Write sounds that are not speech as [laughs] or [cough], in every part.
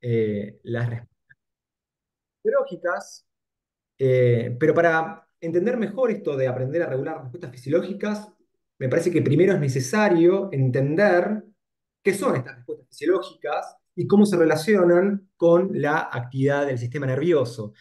Eh, las respuestas fisiológicas, eh, pero para entender mejor esto de aprender a regular respuestas fisiológicas, me parece que primero es necesario entender qué son estas respuestas fisiológicas y cómo se relacionan con la actividad del sistema nervioso.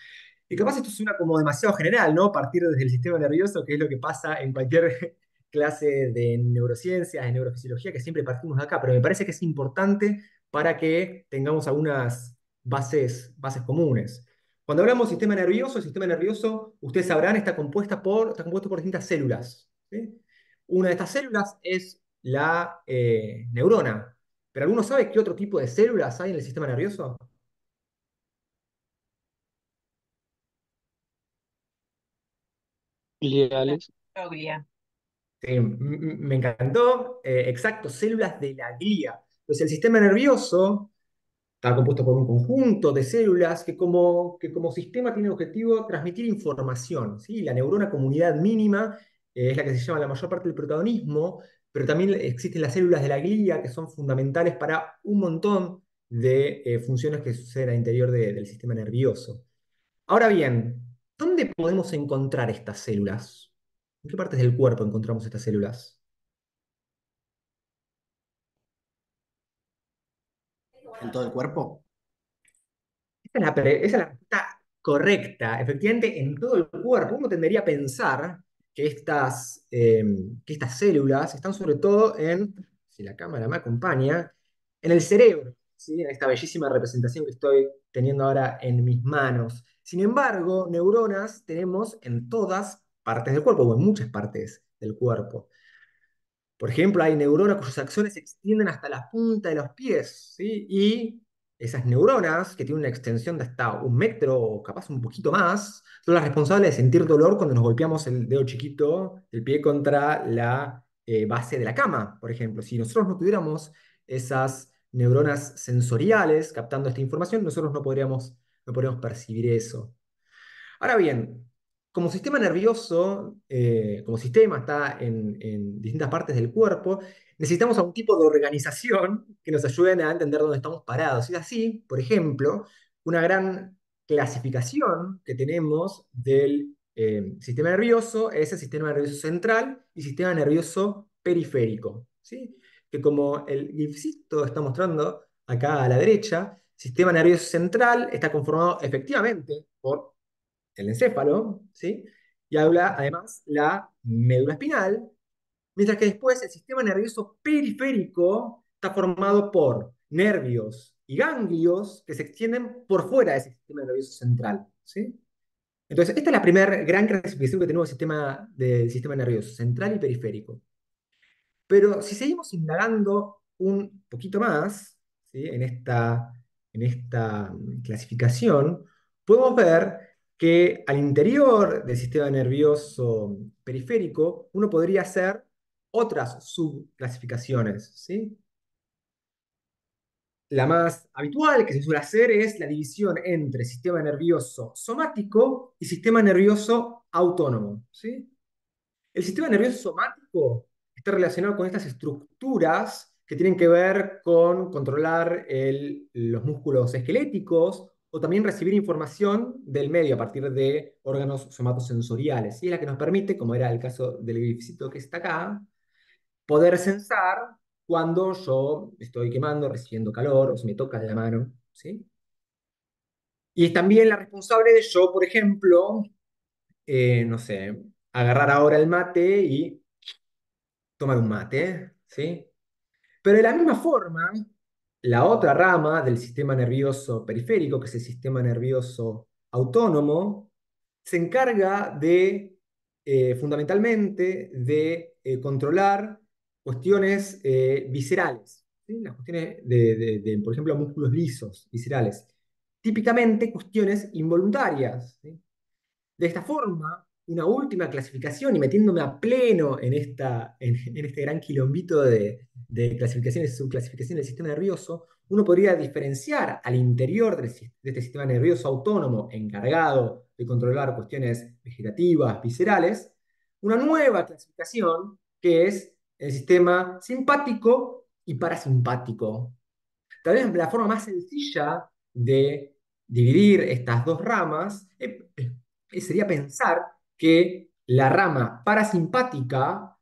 Y capaz esto suena como demasiado general, ¿no? Partir desde el sistema nervioso, que es lo que pasa en cualquier [laughs] clase de neurociencias, de neurofisiología, que siempre partimos de acá, pero me parece que es importante para que tengamos algunas bases, bases comunes. Cuando hablamos de sistema nervioso, el sistema nervioso, ustedes sabrán, está, compuesta por, compuesto por distintas células. Una de estas células es la eh, neurona. ¿Pero alguno sabe qué otro tipo de células hay en el sistema nervioso? Gliales. Sí, me encantó. Eh, exacto, células de la glía. Entonces el sistema nervioso está compuesto por un conjunto de células que como, que como sistema tiene el objetivo transmitir información. ¿sí? La neurona comunidad mínima eh, es la que se llama la mayor parte del protagonismo, pero también existen las células de la glía que son fundamentales para un montón de eh, funciones que suceden al interior del sistema nervioso. Ahora bien, ¿dónde podemos encontrar estas células? ¿En qué partes del cuerpo encontramos estas células? en todo el cuerpo? Esa es la, pregunta correcta. Efectivamente, en todo el cuerpo uno tendría a pensar que estas, em, que estas células están sobre todo en, si la cámara me acompaña, en el cerebro, en esta bellísima representación que estoy teniendo ahora en mis manos. Sin embargo, neuronas tenemos en todas partes del cuerpo, o en muchas partes del cuerpo. Por ejemplo, hay neuronas cuyas acciones se extienden hasta la punta de los pies, Y esas neuronas, que tienen una extensión de hasta un metro o capaz un poquito más, son las responsables de sentir dolor cuando nos golpeamos el dedo chiquito del pie contra la eh, base de la cama, por ejemplo. Si nosotros no tuviéramos esas neuronas sensoriales captando esta información, nosotros no podríamos, no podríamos percibir eso. Ahora bien, como sistema nervioso, eh, como sistema está en, distintas partes del cuerpo, necesitamos algún tipo de organización que nos ayuden a entender dónde estamos parados. Y así, por ejemplo, una gran clasificación que tenemos del eh, sistema nervioso es el sistema nervioso central y sistema nervioso periférico. ¿sí? Que como el gifcito está mostrando acá a la derecha, sistema nervioso central está conformado efectivamente por el encéfalo, ¿sí? y habla además la médula espinal, mientras que después el sistema nervioso periférico está formado por nervios y ganglios que se extienden por fuera de ese sistema nervioso central. Entonces, esta es la primera gran clasificación que tenemos del sistema, del sistema nervioso, central y periférico. Pero si seguimos indagando un poquito más en, esta, en esta clasificación, podemos ver que al interior del sistema nervioso periférico uno podría hacer otras subclasificaciones. ¿sí? La más habitual que se suele hacer es la división entre sistema nervioso somático y sistema nervioso autónomo. ¿sí? El sistema nervioso somático está relacionado con estas estructuras que tienen que ver con controlar los músculos esqueléticos o también recibir información del medio a partir de órganos somatosensoriales. Y es la que nos permite, como era el caso del grifito que está acá, poder sensar cuando yo estoy quemando, recibiendo calor, o si me toca la mano. ¿sí? Y es también la responsable de yo, por ejemplo, eh, no sé, agarrar ahora el mate y tomar un mate, ¿sí? Pero de la misma forma, la otra rama del sistema nervioso periférico, que es el sistema nervioso autónomo, se encarga de, eh, fundamentalmente, de eh, controlar cuestiones eh, viscerales, las cuestiones de, por ejemplo, músculos lisos, viscerales, típicamente cuestiones involuntarias. De esta forma, una última clasificación y metiéndome a pleno en, esta, en, este gran quilombito de, de clasificaciones y subclasificaciones del sistema nervioso, uno podría diferenciar al interior de este sistema nervioso autónomo encargado de controlar cuestiones vegetativas, viscerales, una nueva clasificación que es el sistema simpático y parasimpático. Tal vez la forma más sencilla de dividir estas dos ramas eh, eh, sería pensar que la rama parasimpática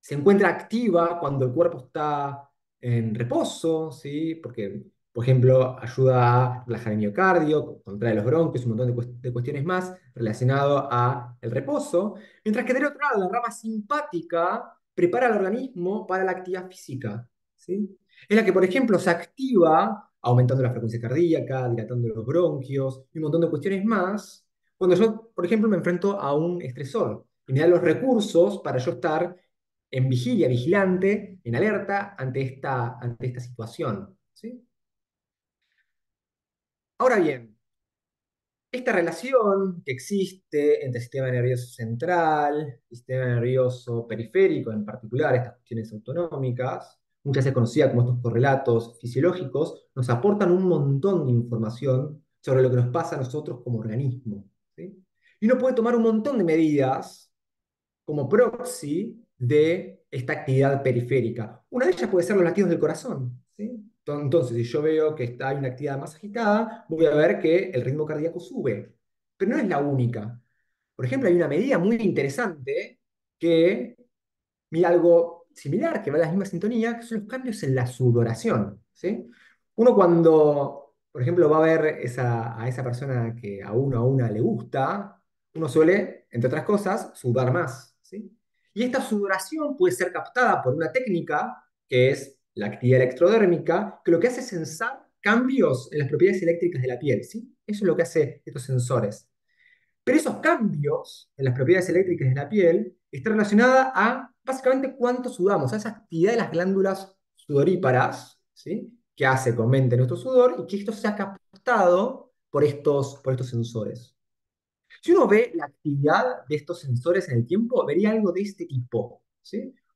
se encuentra activa cuando el cuerpo está en reposo, ¿sí? porque, por ejemplo, ayuda a relajar el miocardio, contrae los bronquios, un montón de, cuestiones más relacionadas a el reposo, mientras que del otro lado, la rama simpática prepara al organismo para la actividad física. ¿sí? Es la que, por ejemplo, se activa aumentando la frecuencia cardíaca, dilatando los bronquios y un montón de cuestiones más, cuando yo, por ejemplo, me enfrento a un estresor y me da los recursos para yo estar en vigilia, vigilante, en alerta ante esta, ante esta situación. Ahora bien, esta relación que existe entre sistema nervioso central, sistema nervioso periférico, en particular estas cuestiones autonómicas, muchas veces conocidas como estos correlatos fisiológicos, nos aportan un montón de información sobre lo que nos pasa a nosotros como organismo. Y uno puede tomar un montón de medidas como proxy de esta actividad periférica. Una de ellas puede ser los latidos del corazón. Entonces, si yo veo que está, hay una actividad más agitada, voy a ver que el ritmo cardíaco sube. Pero no es la única. Por ejemplo, hay una medida muy interesante que mira algo similar, que va a la misma sintonía, que son los cambios en la sudoración. Uno cuando, por ejemplo, va a ver esa, a esa persona que a uno a una le gusta, uno suele, entre otras cosas, sudar más. Y esta sudoración puede ser captada por una técnica que es la actividad electrodérmica, que lo que hace es sensar cambios en las propiedades eléctricas de la piel. Eso es lo que hacen estos sensores. Pero esos cambios en las propiedades eléctricas de la piel están relacionados a básicamente cuánto sudamos, a esa actividad de las glándulas sudoríparas, ¿sí? que hace, mente nuestro sudor, y que esto sea captado por estos, por estos sensores. Si uno ve la actividad de estos sensores en el tiempo, vería algo de este tipo.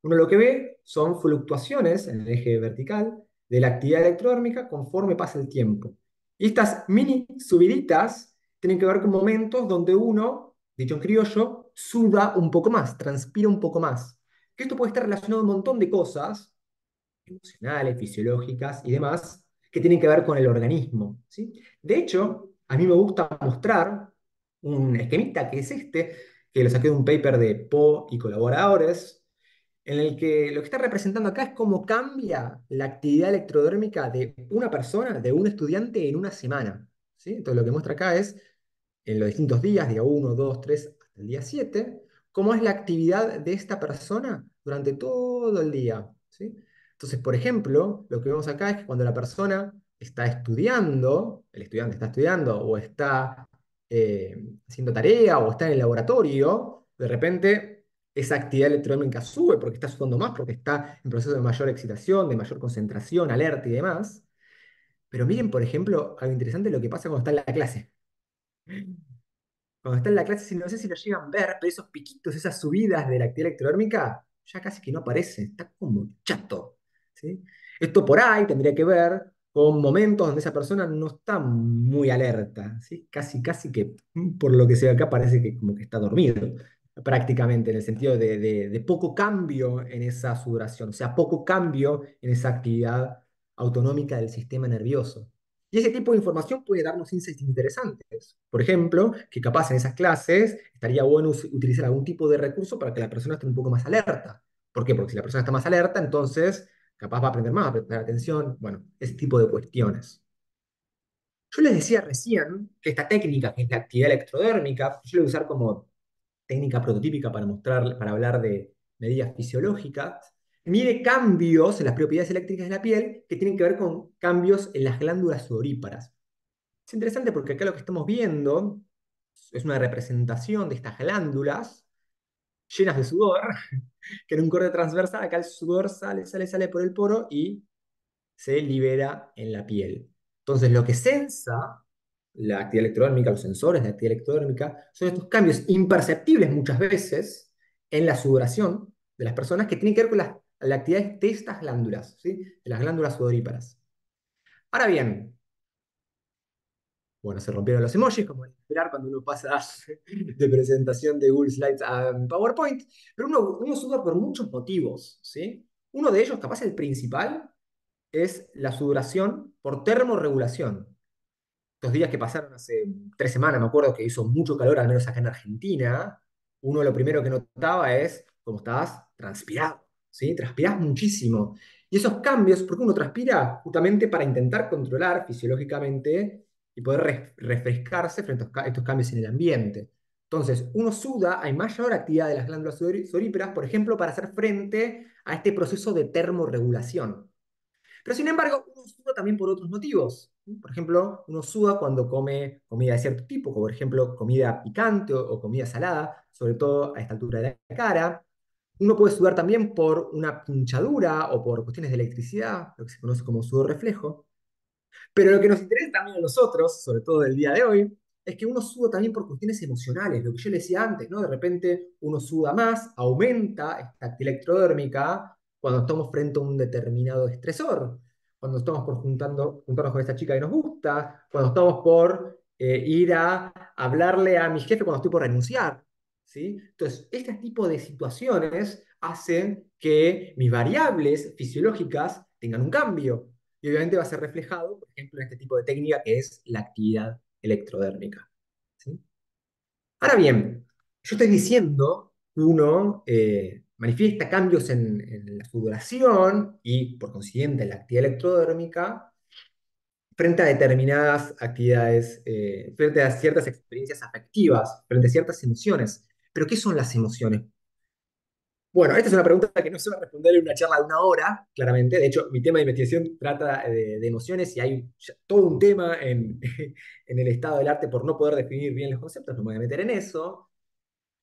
Uno lo que ve son fluctuaciones en el eje vertical de la actividad electrodérmica conforme pasa el tiempo. Y estas mini subiditas tienen que ver con momentos donde uno, dicho en criollo, suda un poco más, transpira un poco más. Que esto puede estar relacionado a un montón de cosas, emocionales, fisiológicas y demás, que tienen que ver con el organismo. De hecho, a mí me gusta mostrar un esquemita que es este, que lo saqué de un paper de Po y colaboradores, en el que lo que está representando acá es cómo cambia la actividad electrodérmica de una persona, de un estudiante en una semana. ¿sí? Entonces lo que muestra acá es, en los distintos días, día 1, 2, 3, hasta el día 7, cómo es la actividad de esta persona durante todo el día. ¿sí? Entonces, por ejemplo, lo que vemos acá es que cuando la persona está estudiando, el estudiante está estudiando o está eh, haciendo tarea o está en el laboratorio, de repente esa actividad electrónica sube porque está sudando más, porque está en proceso de mayor excitación, de mayor concentración, alerta y demás. Pero miren, por ejemplo, algo interesante lo que pasa cuando está en la clase. Cuando está en la clase, no sé si lo llegan a ver, pero esos piquitos, esas subidas de la actividad electrodérmica, ya casi que no aparecen, está como chato. Esto por ahí tendría que ver con momentos donde esa persona no está muy alerta, casi, casi que mm, por lo que se ve acá parece que como que está dormido, prácticamente, en el sentido de, poco cambio en esa sudoración, o sea, poco cambio en esa actividad autonómica del sistema nervioso. Y ese tipo de información puede darnos insights interesantes. Por ejemplo, que capaz en esas clases estaría bueno utilizar algún tipo de recurso para que la persona esté un poco más alerta. ¿Por qué? Porque si la persona está más alerta, entonces capaz va a aprender más, a prestar atención, bueno, ese tipo de cuestiones. Yo les decía recién que esta técnica, que es la actividad electrodérmica, yo la voy a usar como técnica prototípica para mostrar, para hablar de medidas fisiológicas, mide cambios en las propiedades eléctricas de la piel que tienen que ver con cambios en las glándulas sudoríparas. Es interesante porque acá lo que estamos viendo es una representación de estas glándulas llenas de sudor, [laughs] que en un corte transversal, acá el sudor sale, sale, sale por el poro y se libera en la piel. Entonces, lo que sensa la actividad electrodérmica, los sensores de actividad electrodérmica, son estos cambios imperceptibles muchas veces en la sudoración de las personas que tienen que ver con las, actividades actividad de estas glándulas, de las glándulas sudoríparas. Ahora bien, bueno, se rompieron los emojis, como al esperar cuando uno pasa [laughs] de presentación de Google Slides a PowerPoint, pero uno, uno suda por muchos motivos, ¿sí? Uno de ellos, capaz el principal, es la sudoración por termorregulación. Los días que pasaron hace tres semanas, me acuerdo que hizo mucho calor, al menos acá en Argentina, uno lo primero que notaba es cómo estabas transpirado, ¿sí? Transpirás muchísimo. Y esos cambios, porque uno transpira justamente para intentar controlar fisiológicamente y poder refrescarse frente a estos cambios en el ambiente. Entonces, uno suda, hay mayor actividad de las glándulas sudoríparas, por ejemplo, para hacer frente a este proceso de termorregulación. Pero sin embargo, uno suda también por otros motivos. Por ejemplo, uno suda cuando come comida de cierto tipo, como por ejemplo comida picante o, comida salada, sobre todo a esta altura de la cara. Uno puede sudar también por una pinchadura o por cuestiones de electricidad, lo que se conoce como sudor reflejo. Pero lo que nos interesa también a nosotros, sobre todo del día de hoy, es que uno suda también por cuestiones emocionales, lo que yo le decía antes, ¿no? De repente uno suda más, aumenta esta actividad electrodérmica cuando estamos frente a un determinado estresor, cuando estamos por juntando, juntarnos con esta chica que nos gusta, cuando estamos por eh, ir a hablarle a mi jefe cuando estoy por renunciar, ¿sí? Entonces, este tipo de situaciones hacen que mis variables fisiológicas tengan un cambio, y obviamente va a ser reflejado, por ejemplo, en este tipo de técnica que es la actividad electrodérmica. Ahora bien, yo estoy diciendo uno eh, manifiesta cambios en, la sudoración y, por consiguiente, en la actividad electrodérmica frente a determinadas actividades, eh, frente a ciertas experiencias afectivas, frente a ciertas emociones. Pero ¿qué son las emociones? Bueno, esta es una pregunta que no se va a responder en una charla de una hora, claramente. De hecho, mi tema de investigación trata de, emociones y hay todo un tema [laughs] en, el estado del arte por no poder definir bien los conceptos, no me voy a meter en eso.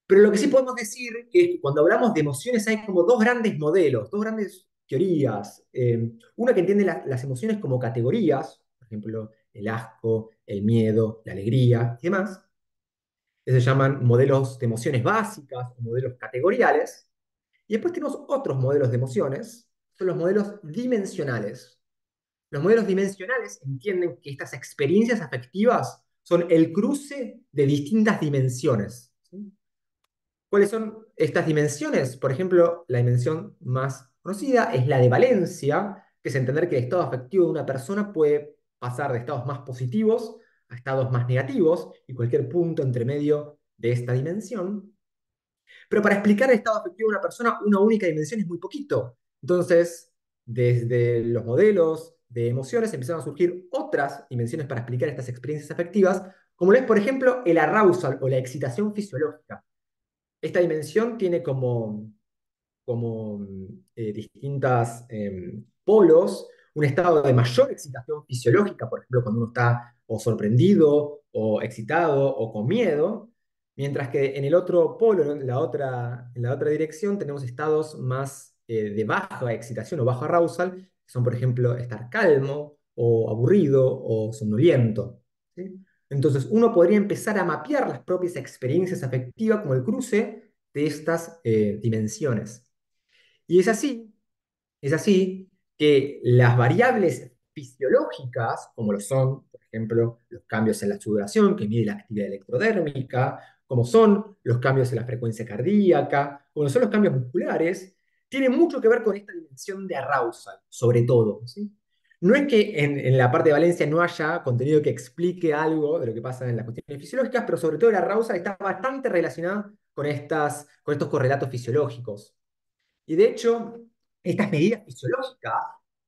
Pero lo que sí podemos decir es que cuando hablamos de emociones hay como dos grandes modelos, dos grandes teorías. Eh, una que entiende las emociones como categorías, por ejemplo, el asco, el miedo, la alegría y demás. Que se llaman modelos de emociones básicas, modelos categoriales y después tenemos otros modelos de emociones, son los modelos dimensionales. Los modelos dimensionales entienden que estas experiencias afectivas son el cruce de distintas dimensiones. ¿Cuáles son estas dimensiones? Por ejemplo, la dimensión más conocida es la de valencia, que es entender que el estado afectivo de una persona puede pasar de estados más positivos a estados más negativos, y cualquier punto entre medio de esta dimensión pero para explicar el estado afectivo de una persona, una única dimensión es muy poquito. Entonces, desde los modelos de emociones empezaron a surgir otras dimensiones para explicar estas experiencias afectivas, como lo es, por ejemplo, el arousal o la excitación fisiológica. Esta dimensión tiene como, como eh, distintas em, polos un estado de mayor excitación fisiológica, por ejemplo, cuando uno está o sorprendido o excitado o con miedo, Mientras que en el otro polo, en la otra, dirección, tenemos estados más eh, de baja excitación o bajo arousal, que son, por ejemplo, estar calmo o aburrido o somnoliento. Entonces, uno podría empezar a mapear las propias experiencias afectivas como el cruce de estas eh, dimensiones. Y es así, es así que las variables fisiológicas, como lo son, por ejemplo, los cambios en la sudoración que mide la actividad electrodérmica, como son los cambios en la frecuencia cardíaca, como son los cambios musculares, tiene mucho que ver con esta dimensión de arousal, sobre todo. No es que en, la parte de Valencia no haya contenido que explique algo de lo que pasa en las cuestiones fisiológicas, pero sobre todo la arousal está bastante relacionada con, estas, con estos correlatos fisiológicos. Y de hecho, estas medidas fisiológicas,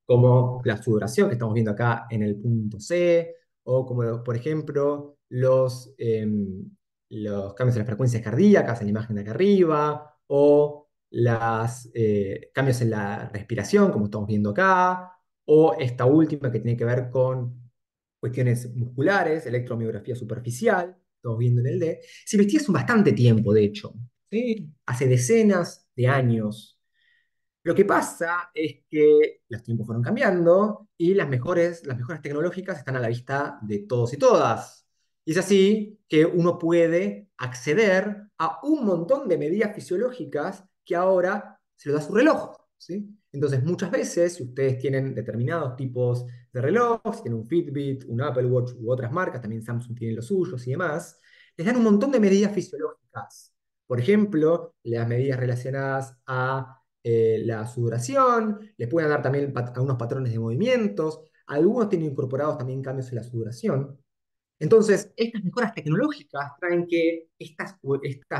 como la sudoración que estamos viendo acá en el punto C, o como por ejemplo los, em, los cambios en las frecuencias cardíacas, en la imagen de acá arriba, o los eh, cambios en la respiración, como estamos viendo acá, o esta última que tiene que ver con cuestiones musculares, electromiografía superficial, estamos viendo en el D. si investiga hace bastante tiempo, de hecho, hace decenas de años. Lo que pasa es que los tiempos fueron cambiando y las mejores, las mejores tecnológicas están a la vista de todos y todas. Y es así que uno puede acceder a un montón de medidas fisiológicas que ahora se lo da su reloj. ¿sí? Entonces, muchas veces, si ustedes tienen determinados tipos de reloj, si tienen un Fitbit, un Apple Watch u otras marcas, también Samsung tiene los suyos y demás, les dan un montón de medidas fisiológicas. Por ejemplo, las medidas relacionadas a eh, la sudoración, les pueden dar también algunos patrones de movimientos, algunos tienen incorporados también cambios en la sudoración, entonces, estas mejoras tecnológicas traen que estas,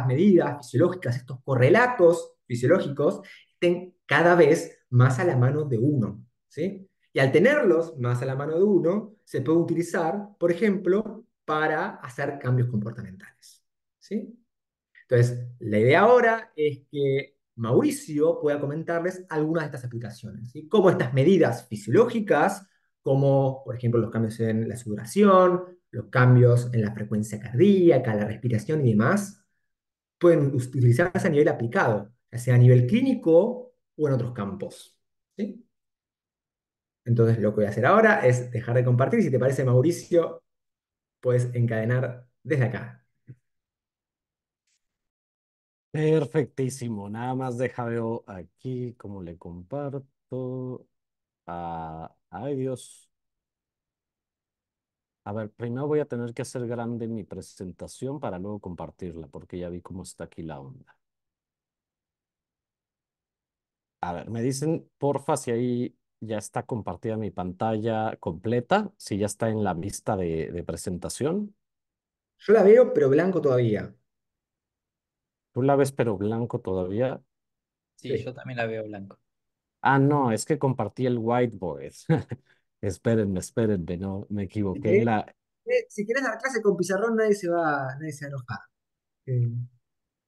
medidas fisiológicas, estos correlatos fisiológicos, estén cada vez más a la mano de uno. ¿sí? Y al tenerlos más a la mano de uno, se puede utilizar, por ejemplo, para hacer cambios comportamentales. Entonces, la idea ahora es que Mauricio pueda comentarles algunas de estas aplicaciones, ¿sí? cómo estas medidas fisiológicas, como por ejemplo los cambios en la sudoración, los cambios en la frecuencia cardíaca, la respiración y demás, pueden utilizarse a nivel aplicado, ya sea a nivel clínico o en otros campos. Entonces, lo que voy a hacer ahora es dejar de compartir. Si te parece, Mauricio, puedes encadenar desde acá. Perfectísimo. Nada más deja aquí como le comparto. a adiós. A ver, primero voy a tener que hacer grande mi presentación para luego compartirla, porque ya vi cómo está aquí la onda. A ver, me dicen, porfa, si ahí ya está compartida mi pantalla completa, si ya está en la vista de, presentación. Yo la veo, pero blanco todavía. ¿Tú la ves, pero blanco todavía? Sí, Sí. yo también la veo blanco. Ah, no, es que compartí el whiteboard. [laughs] Espérenme, espérenme, no, me equivoqué. Si quieres, la... dar clase con pizarrón, nadie se va, nadie se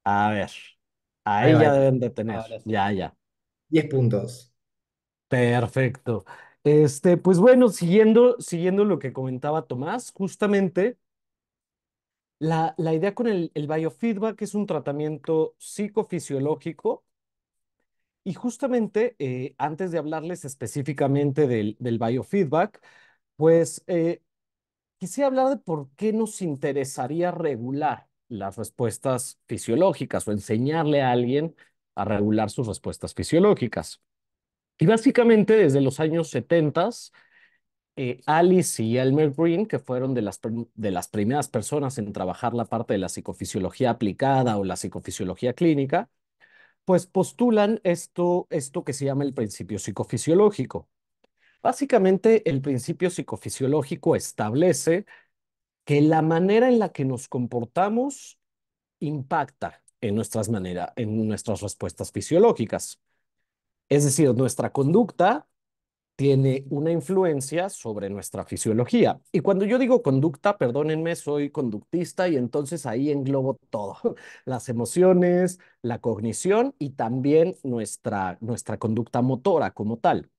A ver, ahí, ya deben de tener, ya, ya. Diez puntos. Perfecto. Este, pues bueno, siguiendo, siguiendo lo que comentaba Tomás, justamente la, la idea con el, el biofeedback es un tratamiento psicofisiológico y justamente eh, antes de hablarles específicamente del, biofeedback, pues eh, quisiera hablar de por qué nos interesaría regular las respuestas fisiológicas o enseñarle a alguien a regular sus respuestas fisiológicas. Y básicamente desde los años 70, eh, Alice y Elmer Green, que fueron de las primeras personas en trabajar la parte de la psicofisiología aplicada o la psicofisiología clínica, pues postulan esto, esto que se llama el principio psicofisiológico. Básicamente, el principio psicofisiológico establece que la manera en la que nos comportamos impacta en nuestras maneras, en nuestras respuestas fisiológicas. Es decir, nuestra conducta tiene una influencia sobre nuestra fisiología. Y cuando yo digo conducta, perdónenme, soy conductista y entonces ahí englobo todo, [laughs] las emociones, la cognición y también nuestra, nuestra conducta motora como tal.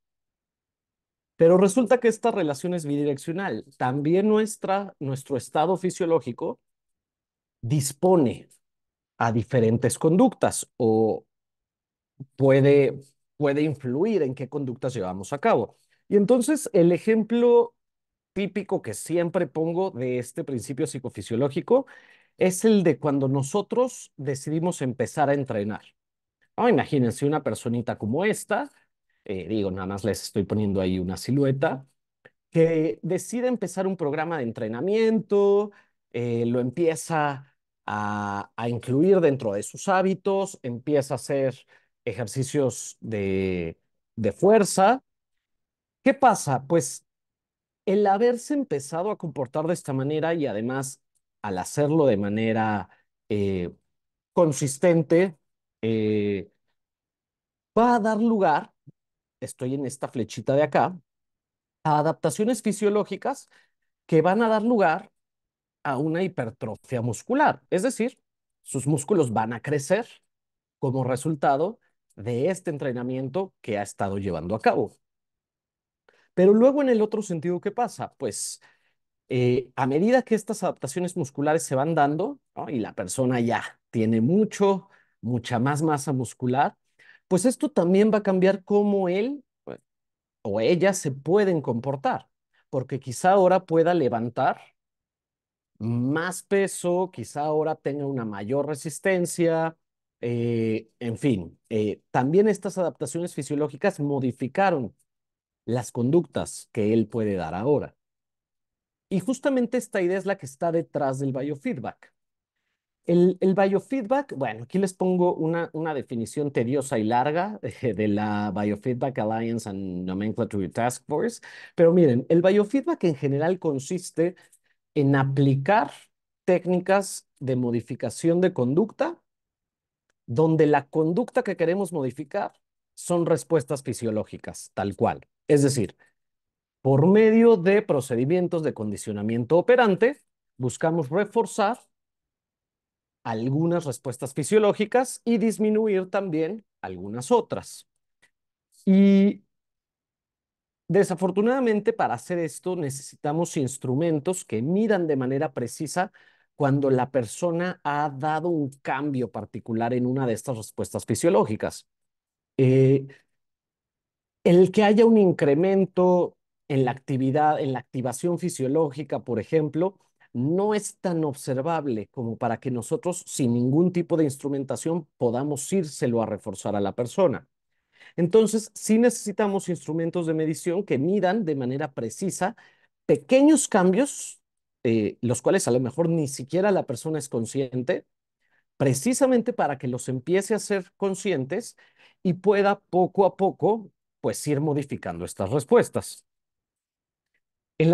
Pero resulta que esta relación es bidireccional. También nuestra, nuestro estado fisiológico dispone a diferentes conductas o puede puede influir en qué conductas llevamos a cabo. Y entonces el ejemplo típico que siempre pongo de este principio psicofisiológico es el de cuando nosotros decidimos empezar a entrenar. Ah, imagínense una personita como esta, eh, digo, nada más les estoy poniendo ahí una silueta, que decide empezar un programa de entrenamiento, eh, lo empieza a, a, incluir dentro de sus hábitos, empieza a hacer ejercicios de, de fuerza. ¿Qué pasa? Pues el haberse empezado a comportar de esta manera y además al hacerlo de manera eh, consistente, eh, va a dar lugar, estoy en esta flechita de acá, a adaptaciones fisiológicas que van a dar lugar a una hipertrofia muscular. Es decir, sus músculos van a crecer como resultado de este entrenamiento que ha estado llevando a cabo. Pero luego en el otro sentido, ¿qué pasa? Pues eh, a medida que estas adaptaciones musculares se van dando y la persona ya tiene mucho, mucha más masa muscular, pues esto también va a cambiar cómo él pues, o ella se pueden comportar, porque quizá ahora pueda levantar más peso, quizá ahora tenga una mayor resistencia, eh, en fin, eh, también estas adaptaciones fisiológicas modificaron las conductas que él puede dar ahora. Y justamente esta idea es la que está detrás del biofeedback. El, biofeedback, bueno, aquí les pongo una, una definición tediosa y larga de, [laughs] de la Biofeedback Alliance and Nomenclature Task Force, pero miren, el biofeedback en general consiste en aplicar técnicas de modificación de conducta donde la conducta que queremos modificar son respuestas fisiológicas, tal cual. Es decir, por medio de procedimientos de condicionamiento operante, buscamos reforzar algunas respuestas fisiológicas y disminuir también algunas otras. Y desafortunadamente para hacer esto necesitamos instrumentos que midan de manera precisa cuando la persona ha dado un cambio particular en una de estas respuestas fisiológicas. Eh, el que haya un incremento en la actividad, en la activación fisiológica, por ejemplo, no es tan observable como para que nosotros, sin ningún tipo de instrumentación, podamos írselo a reforzar a la persona. Entonces, sí necesitamos instrumentos de medición que midan de manera precisa pequeños cambios eh, los cuales a lo mejor ni siquiera la persona es consciente, precisamente para que los empiece a ser conscientes y pueda poco a poco pues ir modificando estas respuestas. En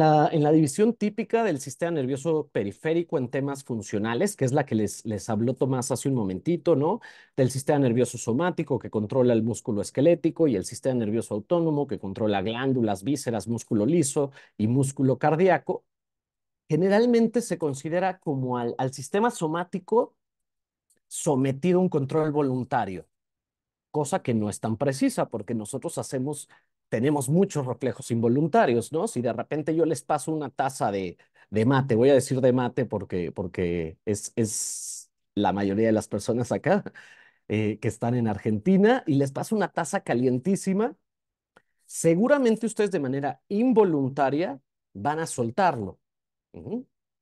la, división típica del sistema nervioso periférico en temas funcionales, que es la que les, les habló Tomás hace un momentito, ¿no? Del sistema nervioso somático que controla el músculo esquelético y el sistema nervioso autónomo que controla glándulas, vísceras, músculo liso y músculo cardíaco generalmente se considera como al, sistema somático sometido a un control voluntario, cosa que no es tan precisa porque nosotros hacemos, tenemos muchos reflejos involuntarios, ¿no? Si de repente yo les paso una taza de, mate, voy a decir de mate porque, porque es, es la mayoría de las personas acá eh, que están en Argentina y les paso una taza calientísima, seguramente ustedes de manera involuntaria van a soltarlo.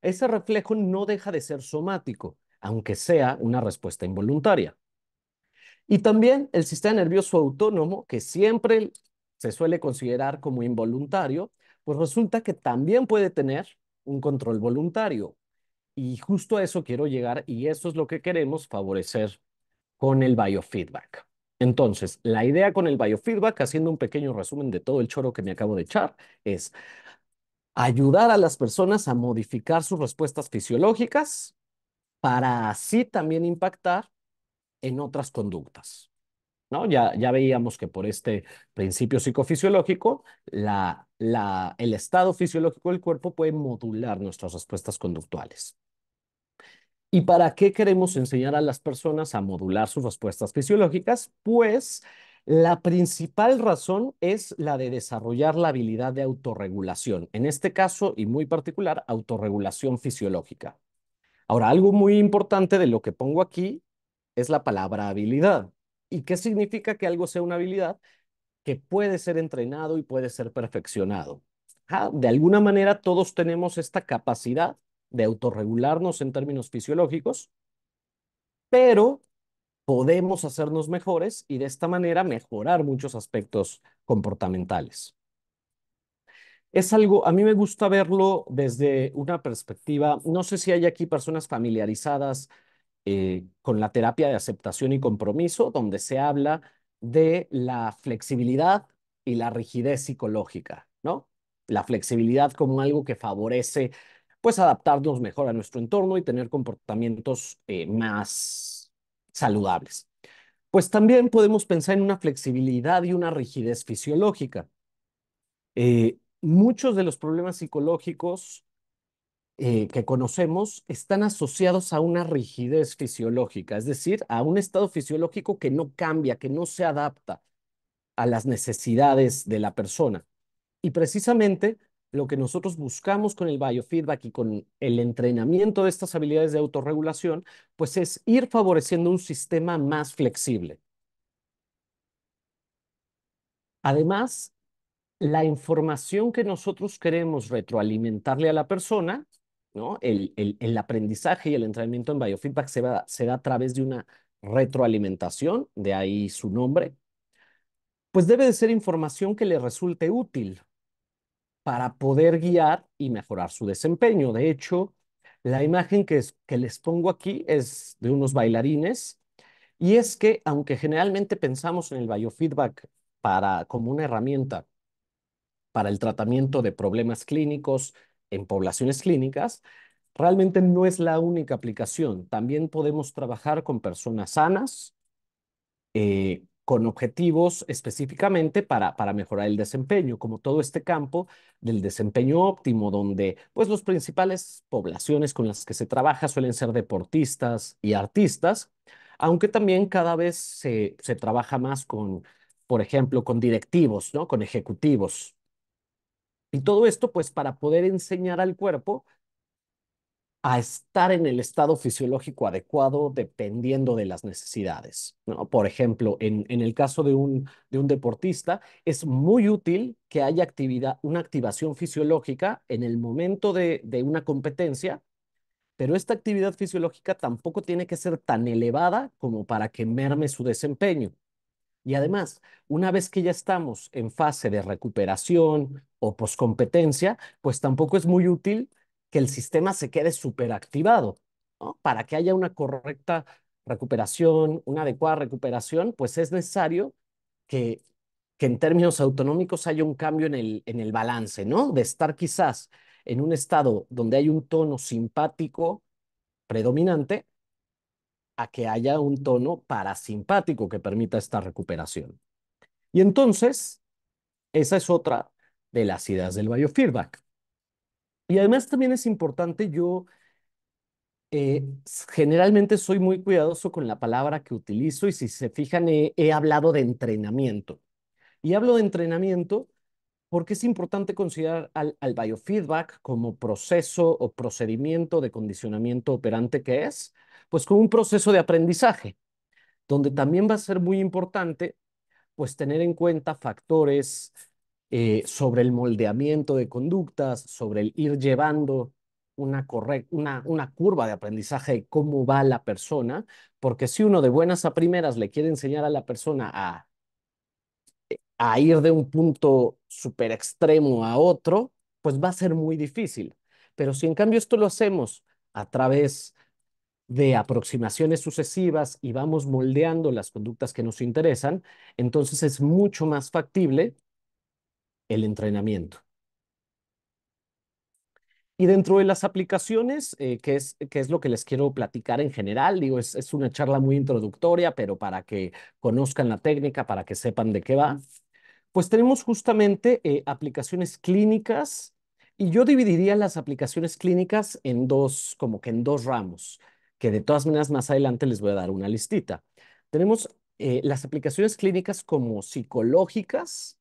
Ese reflejo no deja de ser somático, aunque sea una respuesta involuntaria. Y también el sistema nervioso autónomo, que siempre se suele considerar como involuntario, pues resulta que también puede tener un control voluntario. Y justo a eso quiero llegar y eso es lo que queremos favorecer con el biofeedback. Entonces, la idea con el biofeedback, haciendo un pequeño resumen de todo el choro que me acabo de echar, es ayudar a las personas a modificar sus respuestas fisiológicas para así también impactar en otras conductas. ¿No? Ya, ya veíamos que por este principio psicofisiológico, la, el estado fisiológico del cuerpo puede modular nuestras respuestas conductuales. ¿Y para qué queremos enseñar a las personas a modular sus respuestas fisiológicas? Pues la principal razón es la de desarrollar la habilidad de autorregulación, en este caso y muy particular, autorregulación fisiológica. Ahora, algo muy importante de lo que pongo aquí es la palabra habilidad. ¿Y qué significa que algo sea una habilidad? Que puede ser entrenado y puede ser perfeccionado. Ah, de alguna manera todos tenemos esta capacidad de autorregularnos en términos fisiológicos, pero podemos hacernos mejores y de esta manera mejorar muchos aspectos comportamentales. Es algo, a mí me gusta verlo desde una perspectiva, no sé si hay aquí personas familiarizadas eh, con la terapia de aceptación y compromiso, donde se habla de la flexibilidad y la rigidez psicológica, ¿no? La flexibilidad como algo que favorece, pues, adaptarnos mejor a nuestro entorno y tener comportamientos eh, más saludables. Pues también podemos pensar en una flexibilidad y una rigidez fisiológica. Eh, muchos de los problemas psicológicos eh, que conocemos están asociados a una rigidez fisiológica, es decir, a un estado fisiológico que no cambia, que no se adapta a las necesidades de la persona. Y precisamente lo que nosotros buscamos con el biofeedback y con el entrenamiento de estas habilidades de autorregulación, pues es ir favoreciendo un sistema más flexible. Además, la información que nosotros queremos retroalimentarle a la persona, ¿no? el, el, aprendizaje y el entrenamiento en biofeedback se, va, se da a través de una retroalimentación, de ahí su nombre, pues debe de ser información que le resulte útil, para poder guiar y mejorar su desempeño. De hecho, la imagen que, les pongo aquí es de unos bailarines y es que aunque generalmente pensamos en el biofeedback para, como una herramienta para el tratamiento de problemas clínicos en poblaciones clínicas, realmente no es la única aplicación. También podemos trabajar con personas sanas, eh, con objetivos específicamente para, mejorar el desempeño, como todo este campo del desempeño óptimo, donde pues las principales poblaciones con las que se trabaja suelen ser deportistas y artistas, aunque también cada vez se, se trabaja más con, por ejemplo, con directivos, ¿no? con ejecutivos. Y todo esto pues para poder enseñar al cuerpo a estar en el estado fisiológico adecuado dependiendo de las necesidades. Por ejemplo, en, el caso de un, de un deportista, es muy útil que haya actividad, una activación fisiológica en el momento de, una competencia, pero esta actividad fisiológica tampoco tiene que ser tan elevada como para que merme su desempeño. Y además, una vez que ya estamos en fase de recuperación o poscompetencia, pues tampoco es muy útil que el sistema se quede superactivado, Para que haya una correcta recuperación, una adecuada recuperación, pues es necesario que, que en términos autonómicos haya un cambio en el, en el balance, ¿no? De estar quizás en un estado donde hay un tono simpático predominante a que haya un tono parasimpático que permita esta recuperación. Y entonces, esa es otra de las ideas del biofeedback. Y además también es importante, yo eh, generalmente soy muy cuidadoso con la palabra que utilizo y si se fijan he, hablado de entrenamiento. Y hablo de entrenamiento porque es importante considerar al, al, biofeedback como proceso o procedimiento de condicionamiento operante que es, pues como un proceso de aprendizaje, donde también va a ser muy importante pues tener en cuenta factores eh, sobre el moldeamiento de conductas, sobre el ir llevando una, una, curva de aprendizaje de cómo va la persona, porque si uno de buenas a primeras le quiere enseñar a la persona a, a ir de un punto super extremo a otro, pues va a ser muy difícil. Pero si en cambio esto lo hacemos a través de aproximaciones sucesivas y vamos moldeando las conductas que nos interesan, entonces es mucho más factible el entrenamiento. Y dentro de las aplicaciones, eh, que, es, es lo que les quiero platicar en general, digo, es, una charla muy introductoria, pero para que conozcan la técnica, para que sepan de qué va, pues tenemos justamente eh, aplicaciones clínicas y yo dividiría las aplicaciones clínicas en dos, como que en dos ramos, que de todas maneras más adelante les voy a dar una listita. Tenemos eh, las aplicaciones clínicas como psicológicas,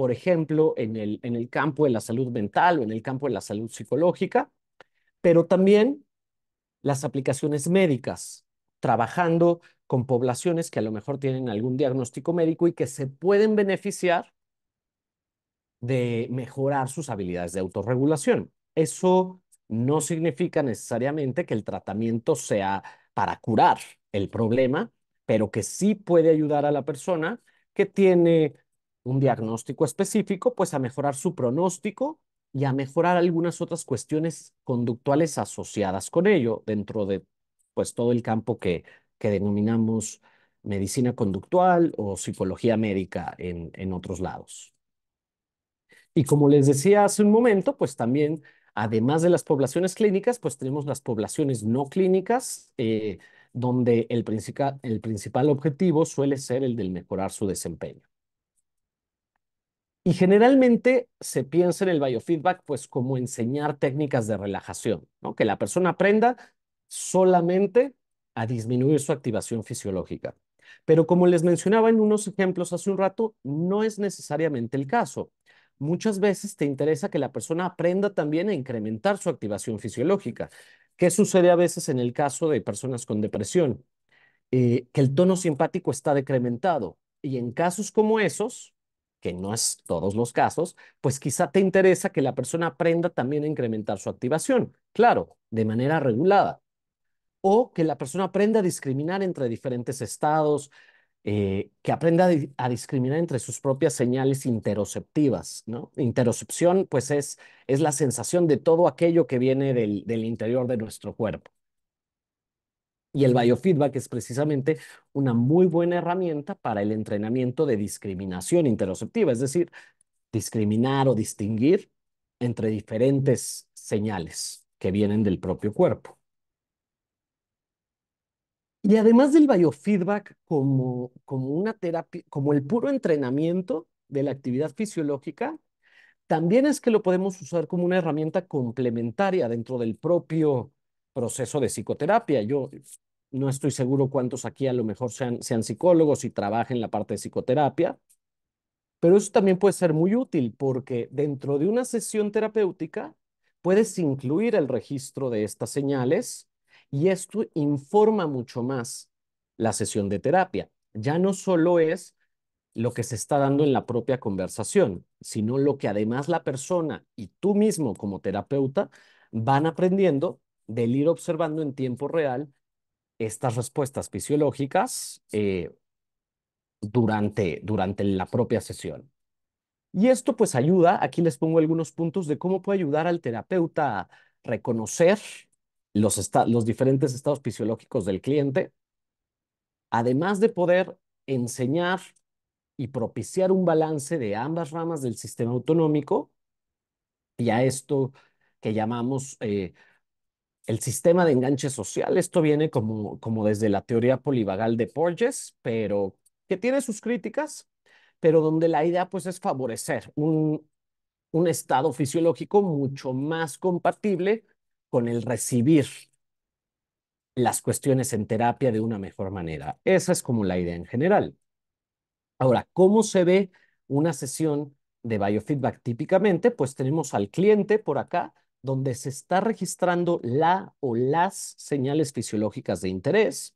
por ejemplo, en el, en el campo de la salud mental o en el campo de la salud psicológica, pero también las aplicaciones médicas, trabajando con poblaciones que a lo mejor tienen algún diagnóstico médico y que se pueden beneficiar de mejorar sus habilidades de autorregulación. Eso no significa necesariamente que el tratamiento sea para curar el problema, pero que sí puede ayudar a la persona que tiene un diagnóstico específico, pues a mejorar su pronóstico y a mejorar algunas otras cuestiones conductuales asociadas con ello dentro de pues todo el campo que, que denominamos medicina conductual o psicología médica en, en otros lados. Y como les decía hace un momento, pues también, además de las poblaciones clínicas, pues tenemos las poblaciones no clínicas, eh, donde el, principal, el principal objetivo suele ser el del mejorar su desempeño. Y generalmente se piensa en el biofeedback pues como enseñar técnicas de relajación, que la persona aprenda solamente a disminuir su activación fisiológica. Pero como les mencionaba en unos ejemplos hace un rato, no es necesariamente el caso. Muchas veces te interesa que la persona aprenda también a incrementar su activación fisiológica. ¿Qué sucede a veces en el caso de personas con depresión? Eh, que el tono simpático está decrementado. Y en casos como esos, que no es todos los casos, pues quizá te interesa que la persona aprenda también a incrementar su activación, claro, de manera regulada, o que la persona aprenda a discriminar entre diferentes estados, eh, que aprenda a, discriminar entre sus propias señales interoceptivas, Interocepción, pues es, es la sensación de todo aquello que viene del interior de nuestro cuerpo. Y el biofeedback es precisamente una muy buena herramienta para el entrenamiento de discriminación interoceptiva, es decir, discriminar o distinguir entre diferentes señales que vienen del propio cuerpo. Y además del biofeedback como, como una terapia, como el puro entrenamiento de la actividad fisiológica, también es que lo podemos usar como una herramienta complementaria dentro del propio proceso de psicoterapia. Yo no estoy seguro cuántos aquí a lo mejor sean, sean psicólogos y trabajen la parte de psicoterapia, pero eso también puede ser muy útil porque dentro de una sesión terapéutica puedes incluir el registro de estas señales y esto informa mucho más la sesión de terapia. Ya no solo es lo que se está dando en la propia conversación, sino lo que además la persona y tú mismo como terapeuta van aprendiendo del ir observando en tiempo real estas respuestas fisiológicas eh, durante, durante la propia sesión. Y esto pues ayuda, aquí les pongo algunos puntos de cómo puede ayudar al terapeuta a reconocer los, los diferentes estados fisiológicos del cliente, además de poder enseñar y propiciar un balance de ambas ramas del sistema autonómico, y a esto que llamamos eh, el sistema de enganche social. Esto viene como, como desde la teoría polivagal de Porges, pero que tiene sus críticas, pero donde la idea pues es favorecer un, un estado fisiológico mucho más compatible con el recibir las cuestiones en terapia de una mejor manera. Esa es como la idea en general. Ahora, ¿cómo se ve una sesión de biofeedback típicamente? Pues tenemos al cliente por acá donde se está registrando la o las señales fisiológicas de interés.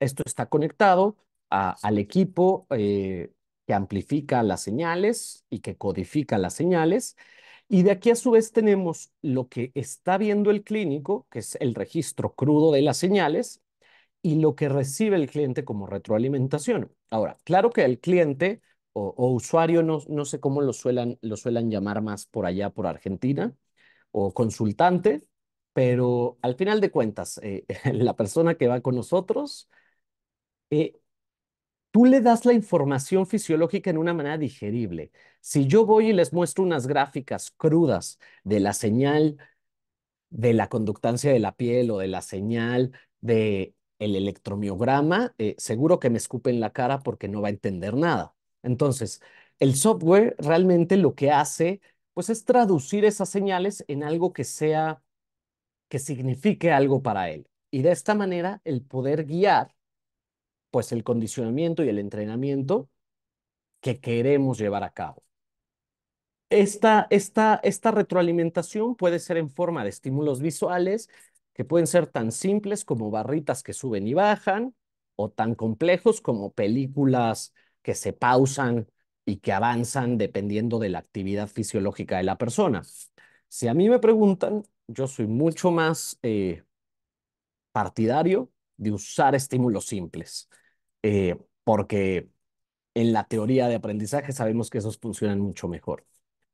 Esto está conectado al equipo eh, que amplifica las señales y que codifica las señales. Y de aquí a su vez tenemos lo que está viendo el clínico, que es el registro crudo de las señales, y lo que recibe el cliente como retroalimentación. Ahora, claro que el cliente o, usuario, no, sé cómo lo suelan, lo suelan llamar más por allá, por Argentina, o consultante, pero al final de cuentas, eh, [laughs] la persona que va con nosotros, eh, tú le das la información fisiológica en una manera digerible. Si yo voy y les muestro unas gráficas crudas de la señal de la conductancia de la piel o de la señal de el electromiograma, eh, seguro que me escupen la cara porque no va a entender nada. Entonces, el software realmente lo que hace pues es traducir esas señales en algo que sea, que signifique algo para él. Y de esta manera, el poder guiar, pues el condicionamiento y el entrenamiento que queremos llevar a cabo. Esta, esta, esta retroalimentación puede ser en forma de estímulos visuales, que pueden ser tan simples como barritas que suben y bajan, o tan complejos como películas que se pausan y que avanzan dependiendo de la actividad fisiológica de la persona. Si a mí me preguntan, yo soy mucho más eh, partidario de usar estímulos simples, eh, porque en la teoría de aprendizaje sabemos que esos funcionan mucho mejor.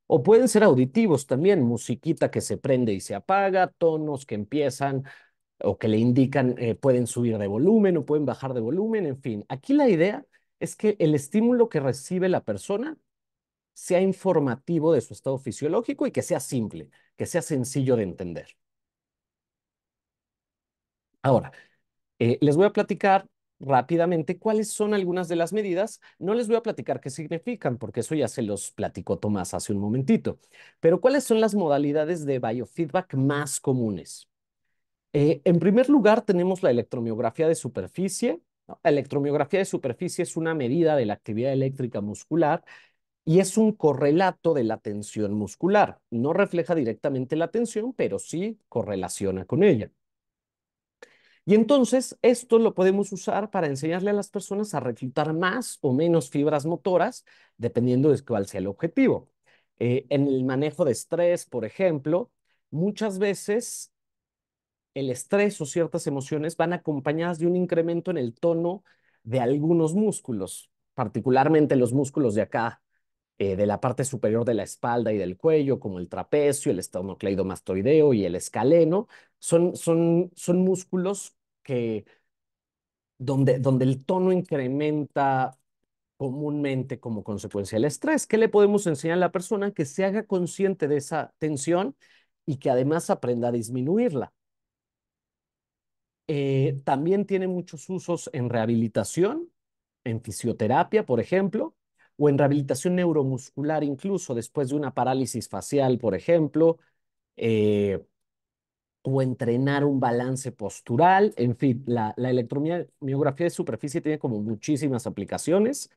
O pueden ser auditivos también, musiquita que se prende y se apaga, tonos que empiezan o que le indican, eh, pueden subir de volumen o pueden bajar de volumen, en fin. Aquí la idea es que el estímulo que recibe la persona sea informativo de su estado fisiológico y que sea simple, que sea sencillo de entender. Ahora, eh, les voy a platicar rápidamente cuáles son algunas de las medidas. No les voy a platicar qué significan, porque eso ya se los platicó Tomás hace un momentito. Pero cuáles son las modalidades de biofeedback más comunes. Eh, en primer lugar, tenemos la electromiografía de superficie, la electromiografía de superficie es una medida de la actividad eléctrica muscular y es un correlato de la tensión muscular. No refleja directamente la tensión, pero sí correlaciona con ella. Y entonces esto lo podemos usar para enseñarle a las personas a reclutar más o menos fibras motoras, dependiendo de cuál sea el objetivo. Eh, en el manejo de estrés, por ejemplo, muchas veces el estrés o ciertas emociones van acompañadas de un incremento en el tono de algunos músculos, particularmente los músculos de acá, eh, de la parte superior de la espalda y del cuello, como el trapecio, el esternocleidomastoideo y el escaleno, son, músculos que, donde, donde el tono incrementa comúnmente como consecuencia del estrés. ¿Qué le podemos enseñar a la persona? Que se haga consciente de esa tensión y que además aprenda a disminuirla. Eh, también tiene muchos usos en rehabilitación, en fisioterapia, por ejemplo, o en rehabilitación neuromuscular incluso después de una parálisis facial, por ejemplo, eh, o entrenar un balance postural. En fin, la, la electromiografía de superficie tiene como muchísimas aplicaciones.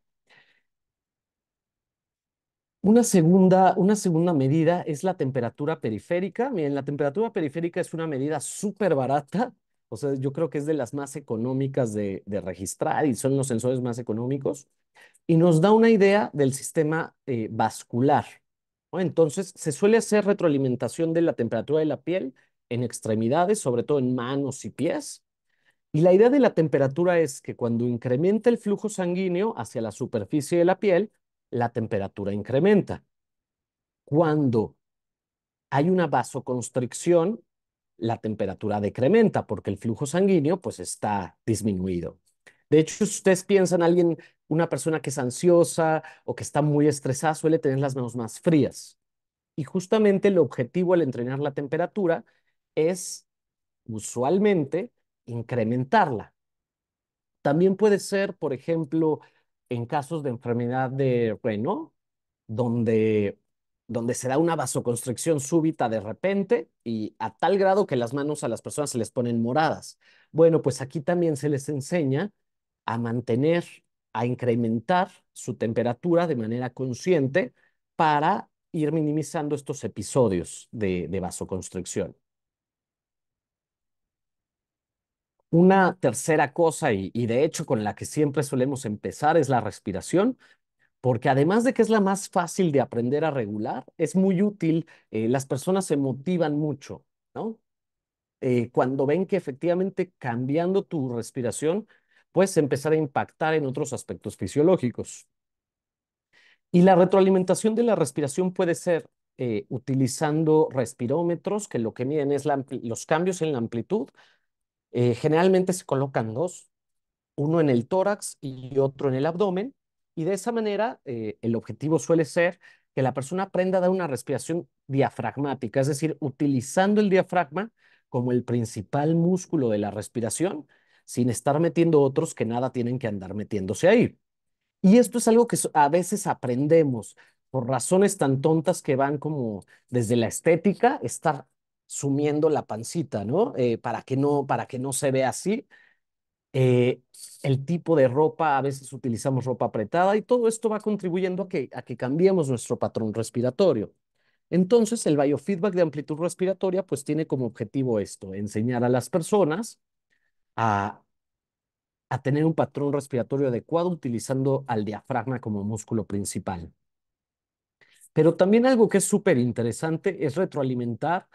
Una segunda, una segunda medida es la temperatura periférica. Miren, la temperatura periférica es una medida súper barata o sea, yo creo que es de las más económicas de, registrar y son los sensores más económicos. Y nos da una idea del sistema eh, vascular. Entonces, se suele hacer retroalimentación de la temperatura de la piel en extremidades, sobre todo en manos y pies. Y la idea de la temperatura es que cuando incrementa el flujo sanguíneo hacia la superficie de la piel, la temperatura incrementa. Cuando hay una vasoconstricción, la temperatura decrementa porque el flujo sanguíneo pues está disminuido. De hecho, si ustedes piensan alguien, una persona que es ansiosa o que está muy estresada suele tener las manos más frías. Y justamente el objetivo al entrenar la temperatura es usualmente incrementarla. También puede ser, por ejemplo, en casos de enfermedad de reno, donde donde se da una vasoconstricción súbita de repente y a tal grado que las manos a las personas se les ponen moradas. Bueno, pues aquí también se les enseña a mantener, a incrementar su temperatura de manera consciente para ir minimizando estos episodios de, vasoconstricción. Una tercera cosa, y de hecho con la que siempre solemos empezar, es la respiración, porque además de que es la más fácil de aprender a regular, es muy útil, eh, las personas se motivan mucho, ¿no? Eh, cuando ven que efectivamente cambiando tu respiración puedes empezar a impactar en otros aspectos fisiológicos. Y la retroalimentación de la respiración puede ser eh, utilizando respirómetros, que lo que miden es los cambios en la amplitud. generalmente se colocan dos, uno en el tórax y otro en el abdomen, y de esa manera, eh, el objetivo suele ser que la persona aprenda a dar una respiración diafragmática, es decir, utilizando el diafragma como el principal músculo de la respiración, sin estar metiendo otros que nada tienen que andar metiéndose ahí. Y esto es algo que a veces aprendemos por razones tan tontas que van como desde la estética, estar sumiendo la pancita, eh, para, que no para que no se vea así, eh, el tipo de ropa, a veces utilizamos ropa apretada y todo esto va contribuyendo a que, a que cambiemos nuestro patrón respiratorio. Entonces, el biofeedback de amplitud respiratoria pues tiene como objetivo esto, enseñar a las personas a, tener un patrón respiratorio adecuado utilizando al diafragma como músculo principal. Pero también algo que es súper interesante es retroalimentar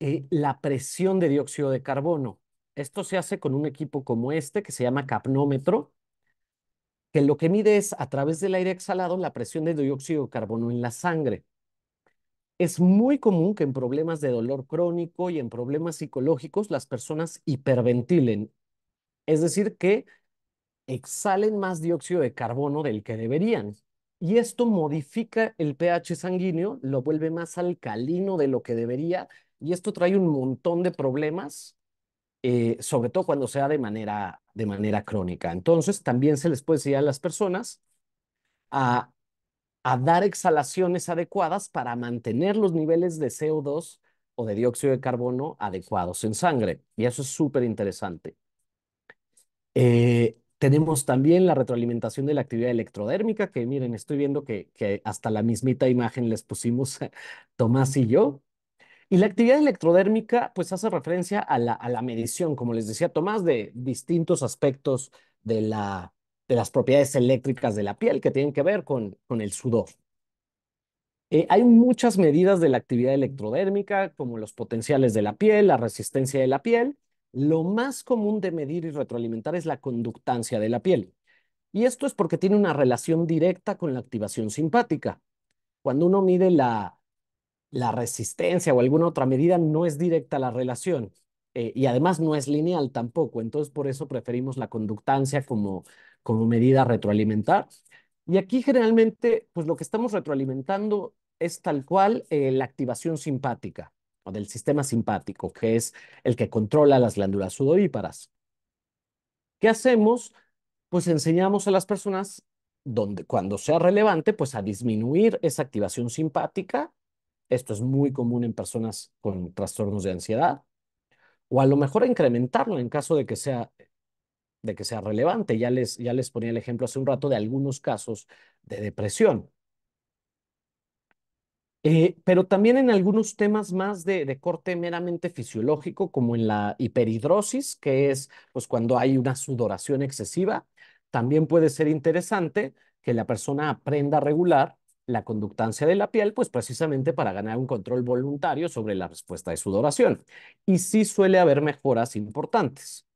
eh, la presión de dióxido de carbono. Esto se hace con un equipo como este que se llama capnómetro, que lo que mide es a través del aire exhalado la presión de dióxido de carbono en la sangre. Es muy común que en problemas de dolor crónico y en problemas psicológicos las personas hiperventilen, es decir, que exhalen más dióxido de carbono del que deberían. Y esto modifica el pH sanguíneo, lo vuelve más alcalino de lo que debería, y esto trae un montón de problemas eh, sobre todo cuando sea de manera, de manera crónica. Entonces, también se les puede enseñar a las personas a, dar exhalaciones adecuadas para mantener los niveles de CO2 o de dióxido de carbono adecuados en sangre. Y eso es súper interesante. Eh, tenemos también la retroalimentación de la actividad electrodérmica, que miren, estoy viendo que, que hasta la mismita imagen les pusimos [laughs] Tomás y yo. Y la actividad electrodérmica pues hace referencia a la, medición, como les decía Tomás, de distintos aspectos de, la, de las propiedades eléctricas de la piel que tienen que ver con, con el sudor. Eh, hay muchas medidas de la actividad electrodérmica, como los potenciales de la piel, la resistencia de la piel. Lo más común de medir y retroalimentar es la conductancia de la piel. Y esto es porque tiene una relación directa con la activación simpática. Cuando uno mide la la resistencia o alguna otra medida no es directa la relación eh, y además no es lineal tampoco. Entonces, por eso preferimos la conductancia como, como medida retroalimentar. Y aquí generalmente, pues lo que estamos retroalimentando es tal cual eh, la activación simpática o del sistema simpático, que es el que controla las glándulas sudoríparas. ¿Qué hacemos? Pues enseñamos a las personas, donde, cuando sea relevante, pues a disminuir esa activación simpática esto es muy común en personas con trastornos de ansiedad. O a lo mejor incrementarlo en caso de que sea, de que sea relevante. Ya les, ya les ponía el ejemplo hace un rato de algunos casos de depresión. Eh, pero también en algunos temas más de, corte meramente fisiológico, como en la hiperhidrosis, que es pues, cuando hay una sudoración excesiva, también puede ser interesante que la persona aprenda a regular la conductancia de la piel, pues precisamente para ganar un control voluntario sobre la respuesta de sudoración. Y sí suele haber mejoras importantes.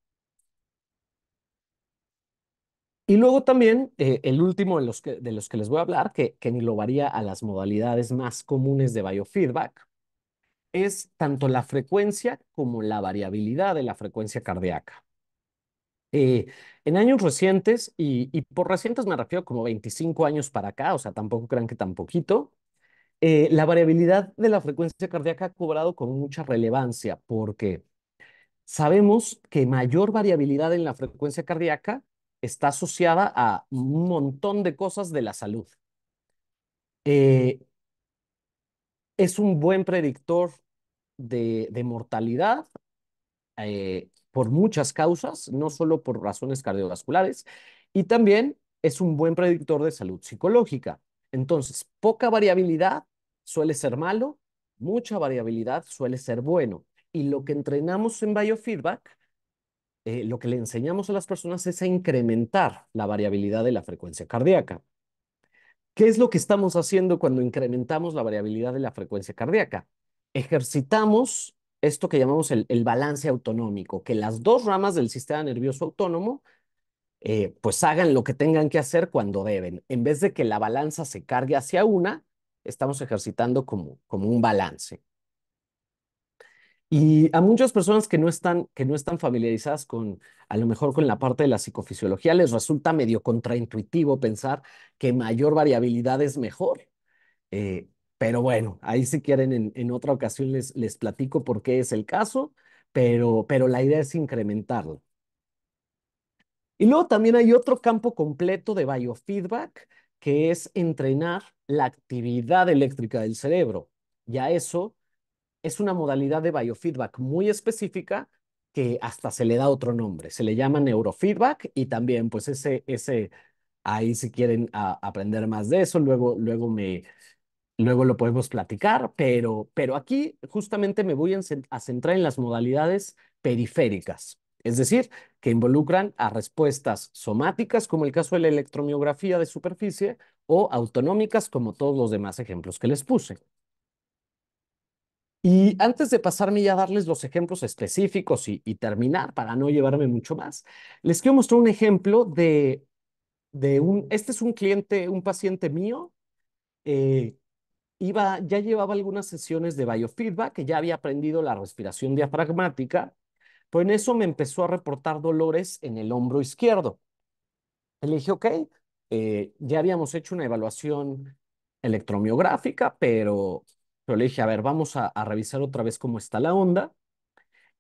Y luego también eh, el último de los, que, de los que les voy a hablar, que, que varía a las modalidades más comunes de biofeedback, es tanto la frecuencia como la variabilidad de la frecuencia cardíaca. Eh, en años recientes, y, por recientes me refiero como 25 años para acá, o sea, tampoco crean que tan poquito, eh, la variabilidad de la frecuencia cardíaca ha cobrado con mucha relevancia porque sabemos que mayor variabilidad en la frecuencia cardíaca está asociada a un montón de cosas de la salud. Eh, es un buen predictor de, de mortalidad por muchas causas, no solo por razones cardiovasculares, y también es un buen predictor de salud psicológica. Entonces, poca variabilidad suele ser malo, mucha variabilidad suele ser bueno. Y lo que entrenamos en biofeedback, eh, lo que le enseñamos a las personas es a incrementar la variabilidad de la frecuencia cardíaca. ¿Qué es lo que estamos haciendo cuando incrementamos la variabilidad de la frecuencia cardíaca? Ejercitamos esto que llamamos el, balance autonómico, que las dos ramas del sistema nervioso autónomo eh, pues hagan lo que tengan que hacer cuando deben. En vez de que la balanza se cargue hacia una, estamos ejercitando como, como un balance. Y a muchas personas que no, están, que no están familiarizadas con, a lo mejor con la parte de la psicofisiología, les resulta medio contraintuitivo pensar que mayor variabilidad es mejor. Eh, pero bueno, ahí si quieren en, otra ocasión les, les platico por qué es el caso, pero, pero la idea es incrementarlo. Y luego también hay otro campo completo de biofeedback, que es entrenar la actividad eléctrica del cerebro. Ya eso es una modalidad de biofeedback muy específica que hasta se le da otro nombre. Se le llama neurofeedback y también pues ese, ese ahí si quieren aprender más de eso, luego, luego me, Luego lo podemos platicar, pero, pero aquí justamente me voy a centrar en las modalidades periféricas, es decir, que involucran a respuestas somáticas, como el caso de la electromiografía de superficie, o autonómicas, como todos los demás ejemplos que les puse. Y antes de pasarme ya a darles los ejemplos específicos y, terminar, para no llevarme mucho más, les quiero mostrar un ejemplo de, de un, este es un cliente, un paciente mío, eh, iba, ya llevaba algunas sesiones de biofeedback, que ya había aprendido la respiración diafragmática, pero pues en eso me empezó a reportar dolores en el hombro izquierdo. Le dije, ok, eh, ya habíamos hecho una evaluación electromiográfica, pero, le dije, a ver, vamos a revisar otra vez cómo está la onda.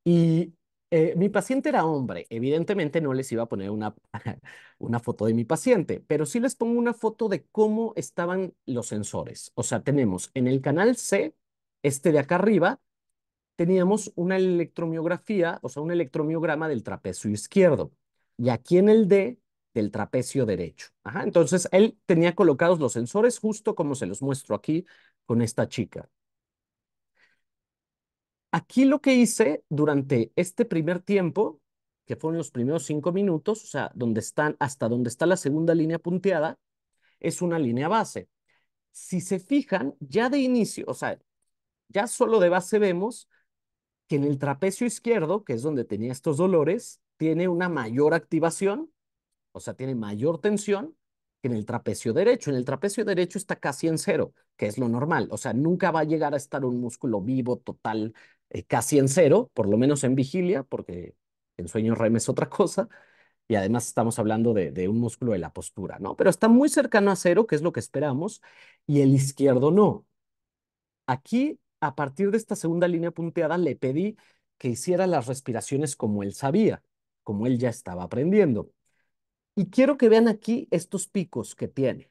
Y eh, mi paciente era hombre, evidentemente no les iba a poner una, [laughs] una foto de mi paciente, pero sí les pongo una foto de cómo estaban los sensores. O sea, tenemos en el canal C, este de acá arriba, teníamos una electromiografía, o sea, un electromiograma del trapecio izquierdo, y aquí en el D, del trapecio derecho. entonces, él tenía colocados los sensores justo como se los muestro aquí con esta chica. Aquí lo que hice durante este primer tiempo, que fueron los primeros cinco minutos, o sea, donde están, hasta donde está la segunda línea punteada, es una línea base. Si se fijan, ya de inicio, o sea, ya solo de base vemos que en el trapecio izquierdo, que es donde tenía estos dolores, tiene una mayor activación, o sea, tiene mayor tensión que en el trapecio derecho. En el trapecio derecho está casi en cero, que es lo normal. O sea, nunca va a llegar a estar un músculo vivo, total, eh, casi en cero, por lo menos en vigilia, porque en sueño REM es otra [laughs] cosa, y además estamos hablando de, de, un músculo de la postura, ¿no? Pero está muy cercano a cero, que es lo que esperamos, y el izquierdo no. Aquí, a partir de esta segunda línea punteada, le pedí que hiciera las respiraciones como él sabía, como él ya estaba aprendiendo. Y quiero que vean aquí estos picos que tiene.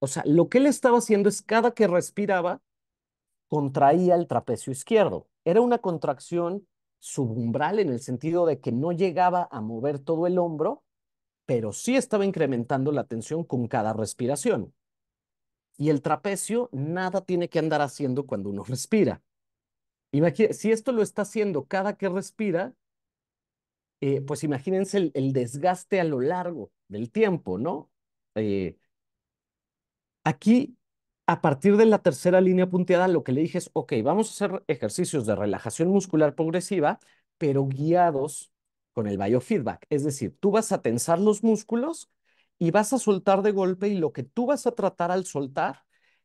O sea, lo que él estaba haciendo es cada que respiraba, contraía el trapecio izquierdo. Era una contracción subumbral en el sentido de que no llegaba a mover todo el hombro, pero sí estaba incrementando la tensión con cada respiración. Y el trapecio nada tiene que andar haciendo cuando uno [laughs] respira. si esto lo está haciendo cada que respira, eh, pues imagínense el, desgaste a lo largo del tiempo, ¿no? Eh, aquí a partir de la tercera línea punteada, lo que le dije es, ok, vamos a hacer ejercicios de relajación muscular progresiva, pero guiados con el biofeedback. Es decir, tú vas a tensar los músculos y vas a soltar de golpe y lo que tú vas a tratar al soltar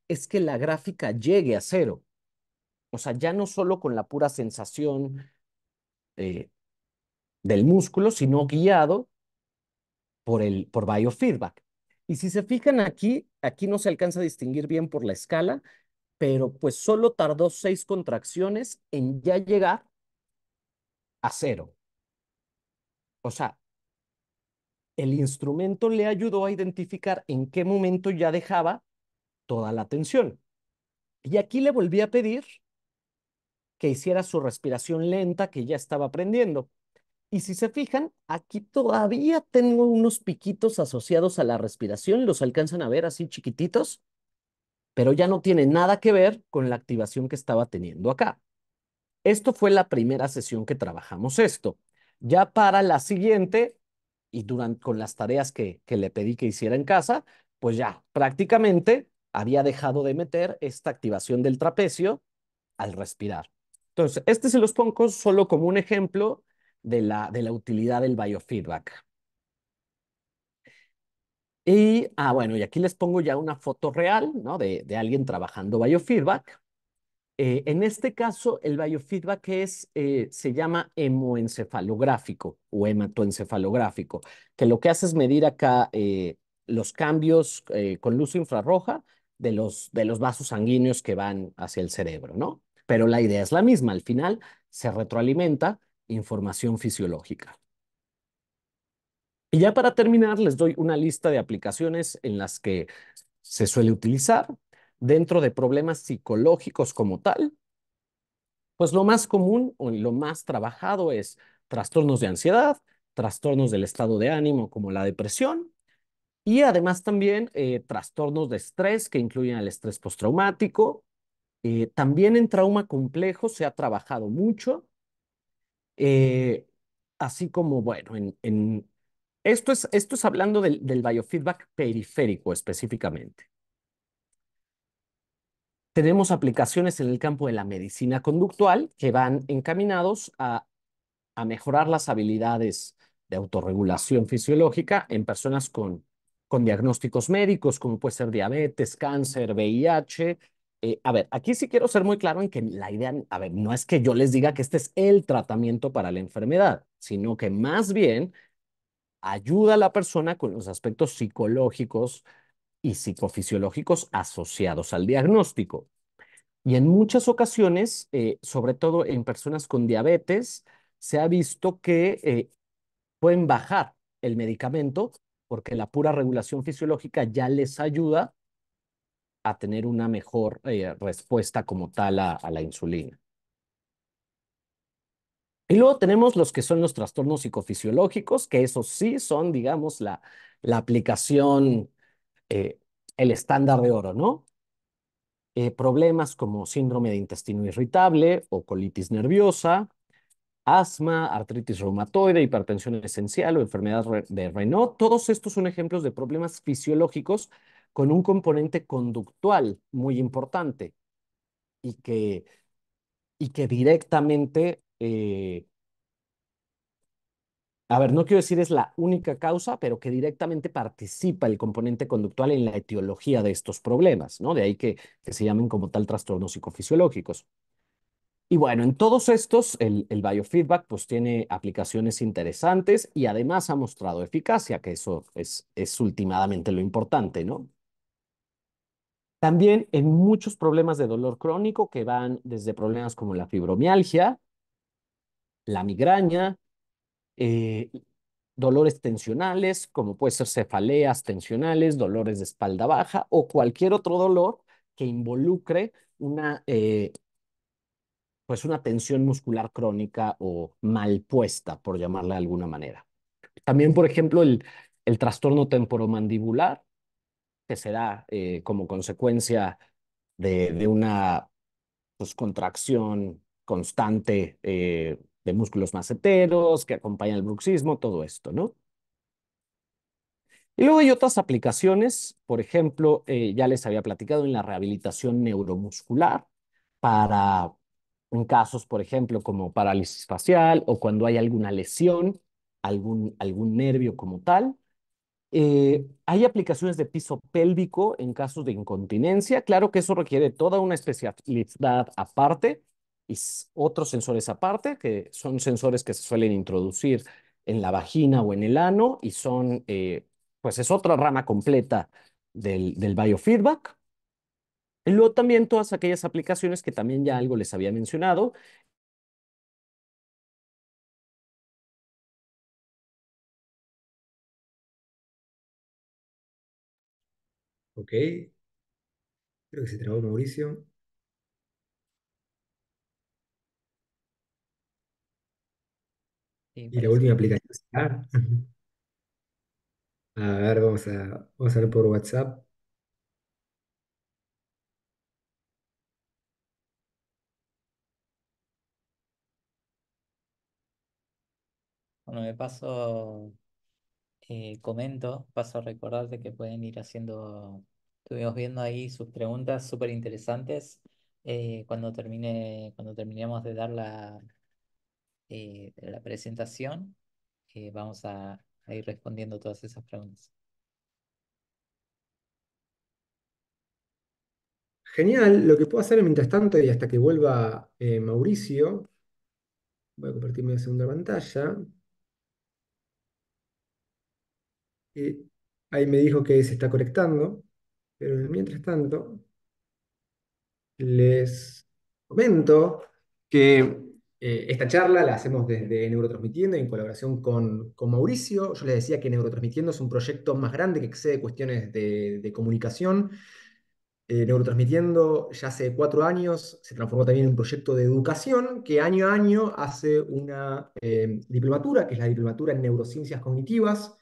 es que la gráfica llegue a cero. O sea, ya no solo con la pura sensación eh, del músculo, sino guiado por, el, por biofeedback. Y si se fijan aquí, aquí no se alcanza a distinguir bien por la escala, pero pues solo tardó seis contracciones en ya llegar a cero. O sea, el instrumento le ayudó a identificar en qué momento ya dejaba toda la tensión. Y aquí le volví a pedir que hiciera su respiración lenta que ya estaba aprendiendo. Y si se fijan, aquí todavía tengo unos piquitos asociados a la respiración, los alcanzan a ver así chiquititos, pero ya no tiene nada que ver con la activación que estaba teniendo acá. Esto fue la primera sesión que trabajamos esto. Ya para la siguiente, y con las tareas que, que le pedí que hiciera en casa, pues ya prácticamente había dejado de meter esta activación del trapecio al respirar. Entonces, este se los pongo solo como un ejemplo de la, utilidad del biofeedback. Y, ah, bueno, y aquí les pongo ya una foto real, ¿no? De, de alguien trabajando biofeedback. Eh, en este caso, el biofeedback es, eh, se llama hemoencefalográfico o hematoencefalográfico, que lo que hace es medir acá eh, los cambios con luz infrarroja de los, de los vasos sanguíneos que van hacia el cerebro, ¿no? Pero la idea es la misma, al final se retroalimenta información fisiológica. Y ya para terminar, les doy una lista de aplicaciones en las que se suele utilizar dentro de problemas psicológicos como tal. Pues lo más común o lo más trabajado es trastornos de ansiedad, trastornos del estado de ánimo como la depresión y además también eh, trastornos de estrés que incluyen el estrés postraumático. Eh, también en trauma complejo se ha trabajado mucho eh, así como, bueno, en, esto, es, esto es hablando del, biofeedback periférico específicamente. Tenemos aplicaciones en el campo de la medicina conductual que van encaminados a, mejorar las habilidades de autorregulación fisiológica en personas con, con diagnósticos médicos, como puede ser diabetes, cáncer, VIH, eh, a ver, aquí sí quiero ser muy claro en que la idea, a ver, no es que yo les diga que este es el tratamiento para la enfermedad, sino que más bien ayuda a la persona con los aspectos psicológicos y psicofisiológicos asociados al diagnóstico. Y en muchas ocasiones, eh, sobre todo en personas con diabetes, se ha visto que eh, pueden bajar el medicamento porque la pura regulación fisiológica ya les ayuda a tener una mejor eh, respuesta como tal a, la insulina. Y luego tenemos los que son los trastornos psicofisiológicos, que esos sí son, digamos, la, la aplicación, eh, el estándar de oro, ¿no? Eh, problemas como síndrome de intestino irritable o colitis nerviosa, asma, artritis reumatoide, hipertensión esencial o enfermedad de Renault, todos estos son ejemplos de problemas fisiológicos con un componente conductual muy importante y que, y que directamente, eh, a ver, no quiero decir es la única causa, pero que directamente participa el componente conductual en la etiología de estos problemas, ¿no? De ahí que, que se llamen como tal trastornos psicofisiológicos. Y bueno, en todos estos, el, el, biofeedback pues tiene aplicaciones interesantes y además ha mostrado eficacia, que eso es, es últimamente lo importante, ¿no? También en muchos problemas de dolor crónico que van desde problemas como la fibromialgia, la migraña, eh, dolores tensionales, como puede ser cefaleas tensionales, dolores de espalda baja o cualquier otro dolor que involucre una, eh, pues una tensión muscular crónica o mal puesta, por llamarla de alguna manera. También, por ejemplo, el, el trastorno temporomandibular, que se da eh, como consecuencia de, una pues, contracción constante eh, de músculos maceteros que acompaña el bruxismo, todo esto, ¿no? Y luego hay otras aplicaciones, por ejemplo, eh, ya les había platicado en la rehabilitación neuromuscular para en casos, por ejemplo, como parálisis facial o cuando hay alguna lesión, algún, algún nervio como tal. Eh, hay aplicaciones de piso pélvico en casos de incontinencia. Claro que eso requiere toda una especialidad aparte y otros sensores aparte, que son sensores que se suelen introducir en la vagina o en el ano y son, eh, pues es otra rama completa del, biofeedback. luego también todas aquellas aplicaciones que también ya algo les había mencionado, Ok. Creo que se trabó Mauricio. Y la última aplicación A ver, vamos a, ver por WhatsApp. Bueno, me paso, eh, comento, paso a recordarte que pueden ir haciendo Estuvimos viendo ahí sus preguntas súper interesantes eh, cuando termine, cuando terminemos de dar la, eh, la presentación. Eh, vamos a, ir respondiendo todas esas preguntas. Genial, lo que puedo hacer mientras tanto y hasta que vuelva Mauricio, voy a compartir mi segunda pantalla. ahí me dijo que se está conectando. Pero mientras tanto, les comento que eh, esta charla la hacemos desde Neurotransmitiendo en colaboración con, Mauricio. Yo les decía que Neurotransmitiendo es un proyecto más grande que excede cuestiones de, comunicación. Eh, Neurotransmitiendo ya hace cuatro años se transformó también en un proyecto de educación que año a año hace una eh, diplomatura, que es la diplomatura en neurociencias cognitivas,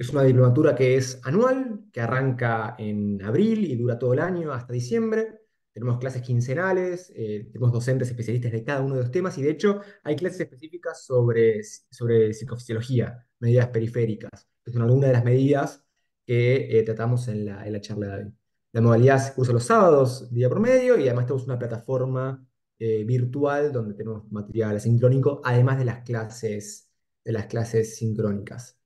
es una diplomatura que es anual, que arranca en abril y dura todo el año hasta diciembre. Tenemos clases quincenales, eh, tenemos docentes especialistas de cada uno de los temas y de hecho hay clases específicas sobre, sobre psicofisiología, medidas periféricas, que son algunas de las medidas que eh, tratamos en la, charla de hoy. La modalidad se cursa los sábados, día promedio, y además tenemos una plataforma eh, virtual donde tenemos material asincrónico, además de las clases, de las clases sincrónicas.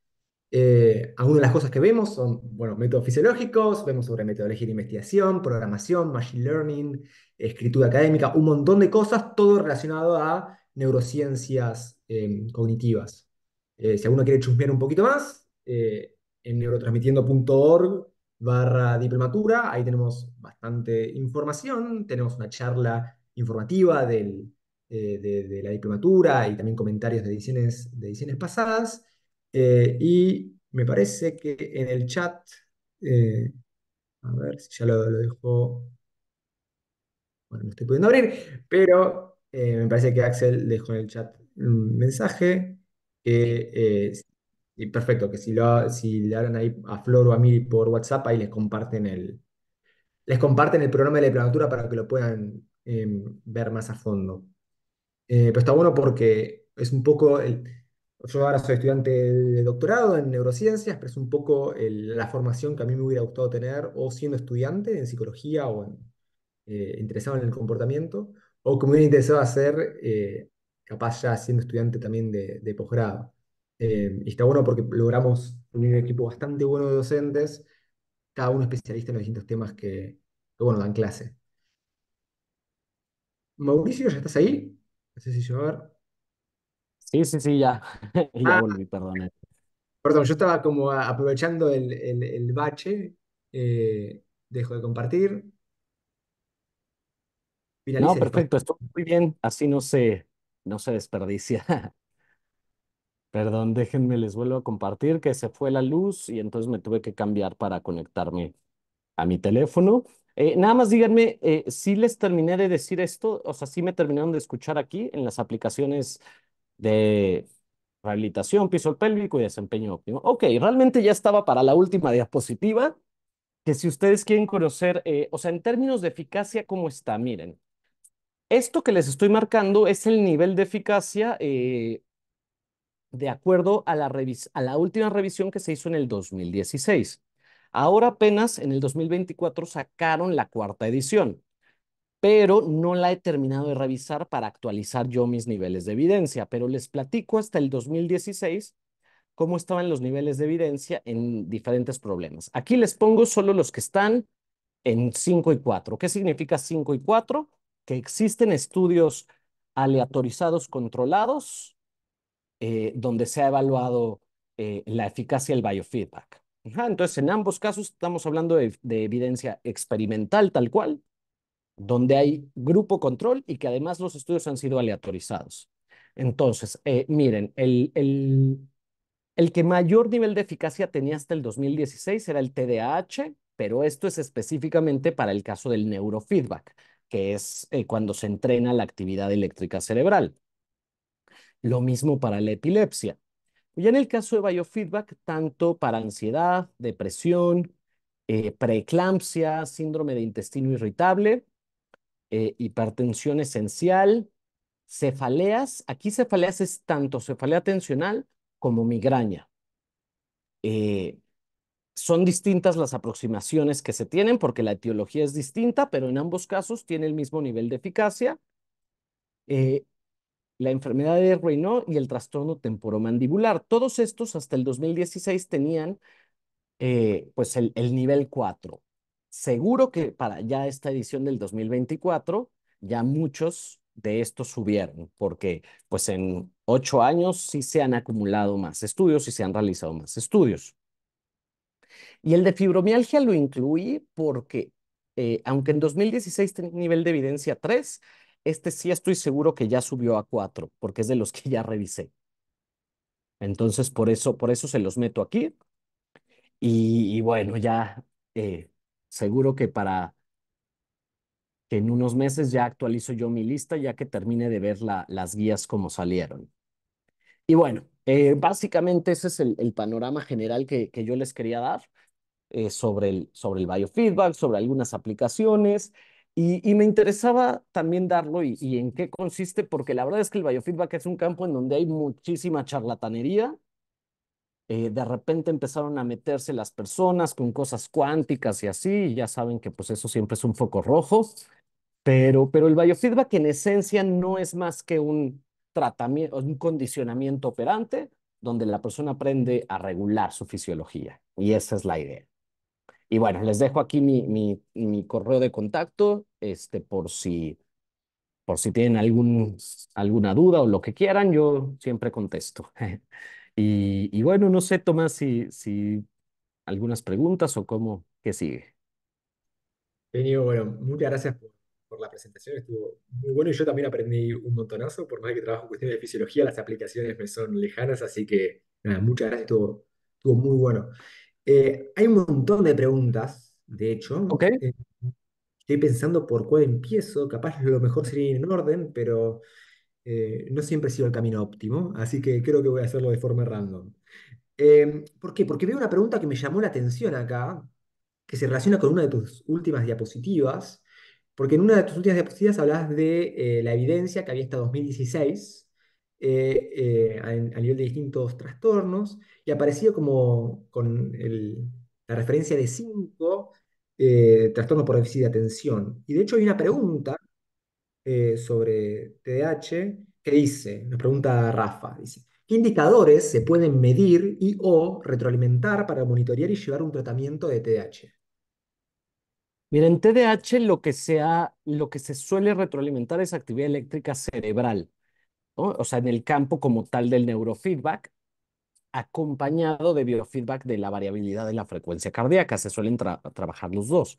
Eh, algunas de las cosas que vemos son, bueno, métodos fisiológicos, vemos sobre metodología de investigación, programación, machine learning, escritura académica, un montón de cosas, todo relacionado a neurociencias em, cognitivas. Eh, si alguno quiere chusmear un poquito más, eh, en neurotransmitiendo.org barra diplomatura, ahí tenemos bastante información, tenemos una charla informativa de, la diplomatura y también comentarios de de ediciones pasadas. Eh, y me parece que en el chat, eh, a ver si ya lo, lo dejo, bueno, no estoy pudiendo abrir, pero eh, me parece que Axel dejó en el chat un mensaje y perfecto, que si, lo, le dan ahí a Flor o a mí por WhatsApp, ahí les comparten el, les comparten el programa de la planatura para que lo puedan em, ver más a fondo. pero está bueno porque es un poco yo ahora soy estudiante de doctorado en neurociencias, pero es un poco la formación que a mí me hubiera gustado tener o siendo estudiante en psicología o eh, interesado en el comportamiento, o como me hubiera interesado hacer eh, capaz ya siendo estudiante también de, posgrado. Eh, y está bueno porque logramos unir un equipo bastante bueno de docentes, cada uno especialista en los distintos temas que, bueno, dan clase. Mauricio, ¿ya estás ahí? No sé si yo a ver. Sí, sí, sí, ya. [laughs] Ya ah. volví, perdón. Eh. perdón, yo estaba como aprovechando el, el- bache. Eh, dejo de compartir. No, perfecto, estoy muy bien. Así no se, no se desperdicia. [laughs] Perdón, déjenme, les vuelvo a compartir que se fue la luz y entonces me tuve que cambiar para conectarme a mi teléfono. Eh, nada más díganme si les terminé de decir esto, o sea, si me terminaron de escuchar aquí en las aplicaciones de rehabilitación piso pélvico y desempeño óptimo. Ok, realmente ya estaba para la última diapositiva, que si ustedes quieren conocer, eh, o sea, en términos de eficacia, ¿cómo está? Miren, esto que les estoy marcando es el nivel de eficacia eh, de acuerdo a la, a la última revisión que se hizo en el 2016. Ahora apenas en el 2024 sacaron la cuarta edición pero no la he terminado de revisar para actualizar yo mis niveles de evidencia, pero les platico hasta el 2016 cómo estaban los niveles de evidencia en diferentes problemas. Aquí les pongo solo los que están en 5 y 4. ¿Qué significa 5 y 4? Que existen estudios aleatorizados controlados eh, donde se ha evaluado eh, la eficacia del biofeedback. entonces, en ambos casos estamos hablando de evidencia experimental tal cual, donde hay grupo control y que además los estudios han sido aleatorizados. Entonces, eh, miren, el, que mayor nivel de eficacia tenía hasta el 2016 era el TDAH, pero esto es específicamente para el caso del neurofeedback, que es eh, cuando se entrena la actividad eléctrica cerebral. Lo mismo para la epilepsia. Y en el caso de biofeedback, tanto para ansiedad, depresión, eh, preeclampsia, síndrome de intestino irritable, eh, hipertensión esencial, cefaleas. Aquí cefaleas es tanto cefalea tensional como migraña. Eh, son distintas las aproximaciones que se tienen porque la etiología es distinta, pero en ambos casos tiene el mismo nivel de eficacia. Eh, la enfermedad de Raynaud y el trastorno temporomandibular. Todos estos hasta el 2016 tenían pues el, el nivel 4. Seguro que para ya esta edición del 2024, ya muchos de estos subieron, porque pues en ocho años sí se han acumulado más estudios y se han realizado más estudios. Y el de fibromialgia lo incluí porque, eh, aunque en 2016 tenía nivel de evidencia 3, este sí estoy seguro que ya subió a 4, porque es de los que ya revisé. Entonces, por eso, por eso se los meto aquí. Y, bueno, ya eh, seguro que para que en unos meses ya actualizo yo mi lista ya que termine de ver las guías como salieron. Y bueno, eh, básicamente ese es el, panorama general que, yo les quería dar eh, sobre, el, sobre el biofeedback, sobre algunas aplicaciones. Y, me interesaba también darlo y, y en qué consiste, porque la verdad es que el biofeedback es un campo en donde hay muchísima charlatanería eh, de repente empezaron a meterse las personas con cosas cuánticas y así, ya saben que pues eso siempre es un foco rojo, pero, pero el biofeedback en esencia no es más que un tratamiento, un condicionamiento operante donde la persona aprende a regular su fisiología, y esa es la idea. Y bueno, les dejo aquí mi, mi, mi correo de contacto, este, por si por si tienen algún, alguna duda o lo que quieran, yo siempre contesto. [laughs] Y, bueno, no sé, Tomás, si, si algunas preguntas o cómo, qué sigue. Genio, bueno, muchas gracias por, la presentación, estuvo muy bueno y yo también aprendí un montonazo, por más que trabajo en cuestiones de fisiología, las aplicaciones me son lejanas, así que muchas gracias, estuvo, estuvo muy bueno. Eh, hay un montón de preguntas, de hecho. Eh, estoy pensando por cuál empiezo, capaz lo mejor sería ir en orden, pero eh, no siempre sido el camino óptimo, así que creo que voy a hacerlo de forma random. Em, ¿Por qué? Porque veo una pregunta que me llamó la atención acá, que se relaciona con una de tus últimas diapositivas, porque en una de tus últimas diapositivas hablas de eh, la evidencia que había hasta 2016 eh, a, nivel de distintos trastornos y apareció como con la referencia de cinco trastornos por déficit de atención. Y de hecho hay una pregunta eh, sobre TDAH ¿qué dice, me pregunta Rafa, dice, ¿qué indicadores se pueden medir y o retroalimentar para monitorear y llevar un tratamiento de TDAH? miren en TDAH lo que, se lo que se suele retroalimentar es actividad eléctrica cerebral, o sea, en el campo como tal del neurofeedback, acompañado de biofeedback de la variabilidad de la frecuencia cardíaca. Se suelen trabajar los dos.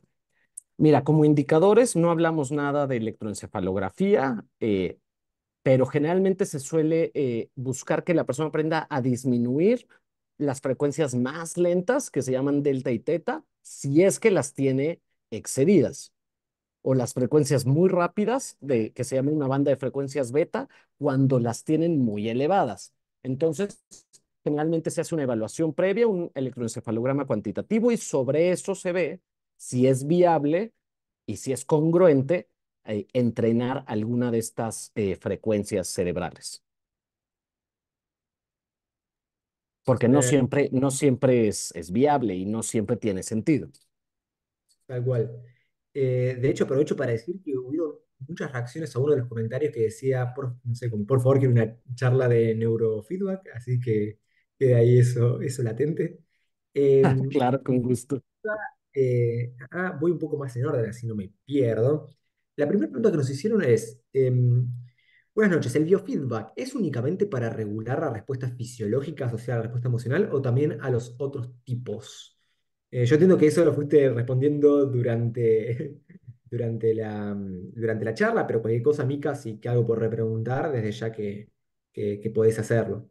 Mira, como indicadores no hablamos nada de electroencefalografía, eh, pero generalmente se suele eh, buscar que la persona aprenda a disminuir las frecuencias más lentas, que se llaman delta y teta, si es que las tiene excedidas o las frecuencias muy rápidas, de, que se llaman una banda de frecuencias beta, cuando las tienen muy elevadas. Entonces, generalmente se hace una evaluación previa, un electroencefalograma cuantitativo, y sobre eso se ve si es viable y si es congruente eh, entrenar alguna de estas eh, frecuencias cerebrales. Porque no eh, siempre, no siempre es, es viable y no siempre tiene sentido. Tal cual. de hecho, aprovecho para decir que hubo muchas reacciones a uno de los comentarios que decía, por, no sé, por favor, quiero una charla de neurofeedback, así que queda ahí eso, eso latente. [laughs] Em, claro, con gusto. Eh, ah, voy un poco más en orden, así no me pierdo. La primera pregunta que nos hicieron es, em, buenas noches, ¿el biofeedback es únicamente para regular la respuesta fisiológica o sea, la respuesta emocional, o también a los otros tipos? Eh, yo entiendo que eso lo fuiste respondiendo durante, [laughs] durante, la, durante la charla, pero cualquier cosa, Mica, si que hago por repreguntar, desde ya que, que, que podés hacerlo.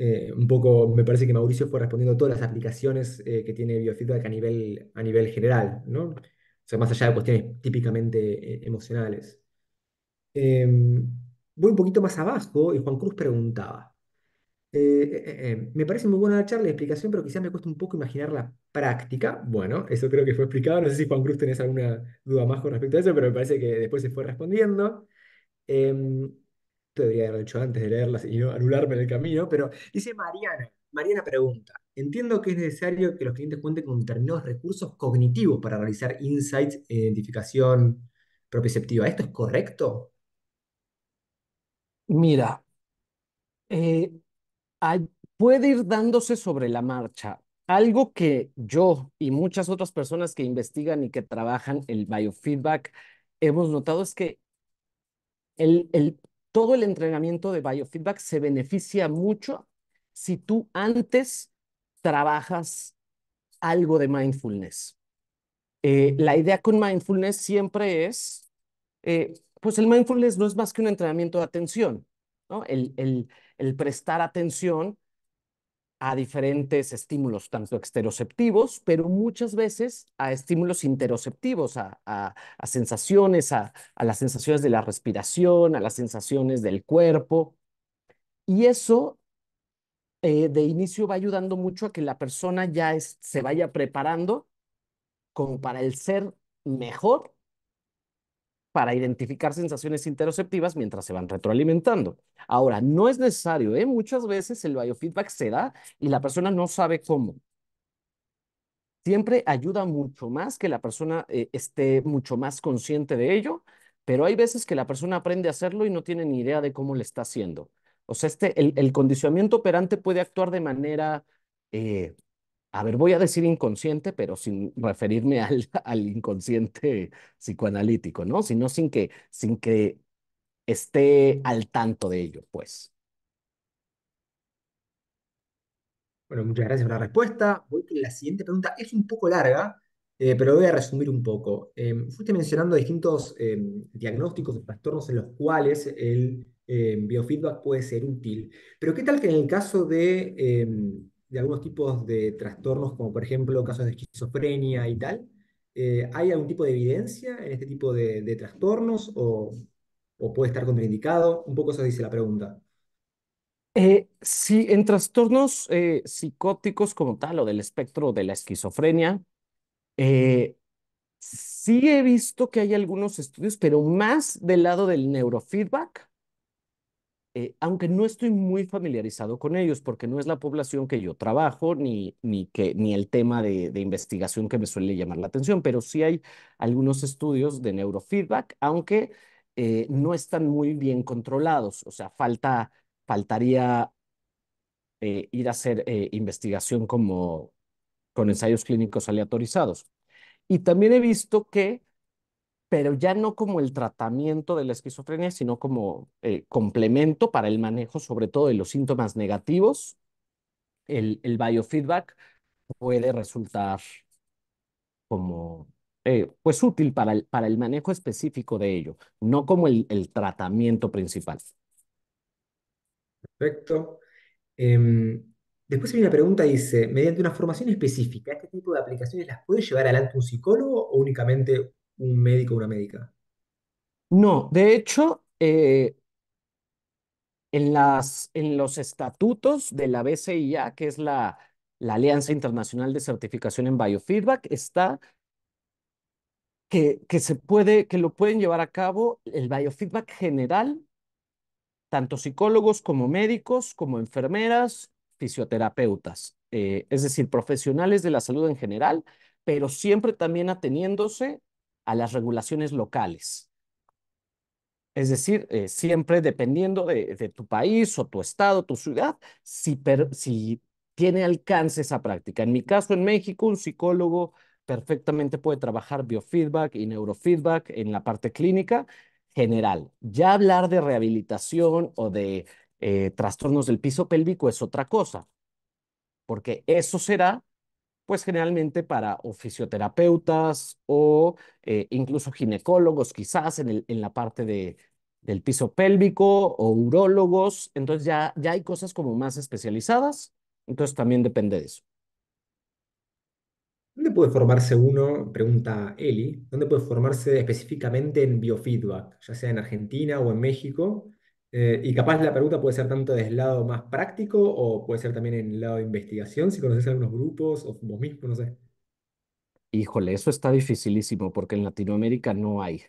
Eh, un poco me parece que Mauricio fue respondiendo todas las aplicaciones eh, que tiene biofeedback a nivel, a nivel general, ¿no? más allá de cuestiones típicamente eh, emocionales. Em, voy un poquito más abajo y Juan Cruz preguntaba. me parece muy buena la charla y explicación, pero quizás me cuesta un poco imaginar la práctica. Bueno, eso creo que fue explicado. No sé si Juan Cruz tenés alguna duda más con respecto a eso, pero me parece que después se fue respondiendo. Em, debería haberlo hecho antes de leerlas y anularme en el camino, pero dice Mariana, Mariana pregunta, entiendo que es necesario que los clientes cuenten con determinados recursos cognitivos para realizar insights, e identificación proprioceptiva ¿Esto es correcto? Mira, eh, puede ir dándose sobre la marcha. Algo que yo y muchas otras personas que investigan y que trabajan el biofeedback hemos notado es que el, todo el entrenamiento de biofeedback se beneficia mucho si tú antes trabajas algo de mindfulness. Eh, la idea con mindfulness siempre es, eh, pues el mindfulness no es más que un entrenamiento de atención, ¿no? El, el prestar atención a diferentes estímulos, tanto exteroceptivos, pero muchas veces a estímulos interoceptivos, a, a, a sensaciones, a, las sensaciones de la respiración, a las sensaciones del cuerpo. Y eso eh, de inicio va ayudando mucho a que la persona ya se vaya preparando como para el ser mejor para identificar sensaciones interoceptivas mientras se van retroalimentando. Ahora, no es necesario, ¿eh? muchas veces el biofeedback se da y la persona no sabe cómo. Siempre ayuda mucho más que la persona eh, esté mucho más consciente de ello, pero hay veces que la persona aprende a hacerlo y no tiene ni idea de cómo le está haciendo. O sea, este, el, condicionamiento operante puede actuar de manera eh, a ver, voy a decir inconsciente, pero sin referirme [laughs] al, inconsciente psicoanalítico, ¿no? Sino sin que, sin que esté al tanto de ello, pues. Bueno, muchas gracias por la respuesta. Voy con la siguiente pregunta. Es un poco larga, eh, pero voy a resumir un poco. Em, fuiste mencionando distintos em, diagnósticos y trastornos en los cuales el em, biofeedback puede ser útil. Pero ¿qué tal que en el caso de de algunos tipos de trastornos, como por ejemplo casos de esquizofrenia y tal. Eh, ¿Hay algún tipo de evidencia en este tipo de, trastornos o, o, puede estar contraindicado? Un poco eso dice la pregunta. Eh, sí, en trastornos eh, psicóticos como tal o del espectro de la esquizofrenia, eh, sí he visto que hay algunos estudios, pero más del lado del neurofeedback, eh, aunque no estoy muy familiarizado con ellos, porque no es la población que yo trabajo, ni, ni, que, ni el tema de, investigación que me suele llamar la atención, pero sí hay algunos estudios de neurofeedback, aunque eh, no están muy bien controlados, o sea, falta, faltaría eh, ir a hacer investigación como con ensayos clínicos aleatorizados. Y también he visto que pero ya no como el tratamiento de la esquizofrenia, sino como eh, complemento para el manejo, sobre todo de los síntomas negativos. El, el biofeedback puede resultar como eh, pues útil para el, para el manejo específico de ello, no como el, tratamiento principal. Perfecto. Em, después hay una pregunta, dice, mediante una formación específica, ¿este tipo de aplicaciones las puede llevar adelante un psicólogo o únicamente un médico o una médica. No, de hecho, eh, en las, en los estatutos de la BCIA, que es la, la Alianza Internacional de Certificación en Biofeedback, está que, que se puede, que lo pueden llevar a cabo el biofeedback general, tanto psicólogos como médicos, como enfermeras, fisioterapeutas, eh, es decir, profesionales de la salud en general, pero siempre también ateniéndose a las regulaciones locales. Es decir, eh, siempre dependiendo de, tu país o tu estado, tu ciudad, si, tiene alcance esa práctica. En mi caso, en México, un psicólogo perfectamente puede trabajar biofeedback y neurofeedback en la parte clínica general. Ya hablar de rehabilitación o de eh, trastornos del piso pélvico es otra cosa, porque eso será pues generalmente para fisioterapeutas o eh, incluso ginecólogos, quizás en, el, en la parte de, del piso pélvico o urólogos. Entonces ya, ya hay cosas como más especializadas. Entonces también depende de eso. ¿Dónde puede formarse uno, pregunta Eli, dónde puede formarse específicamente en biofeedback, ya sea en Argentina o en México? Eh, y capaz la pregunta puede ser tanto desde el lado más práctico o puede ser también en el lado de investigación, si conoces algunos grupos o vos mismo, no sé. Híjole, eso está dificilísimo porque en Latinoamérica no hay.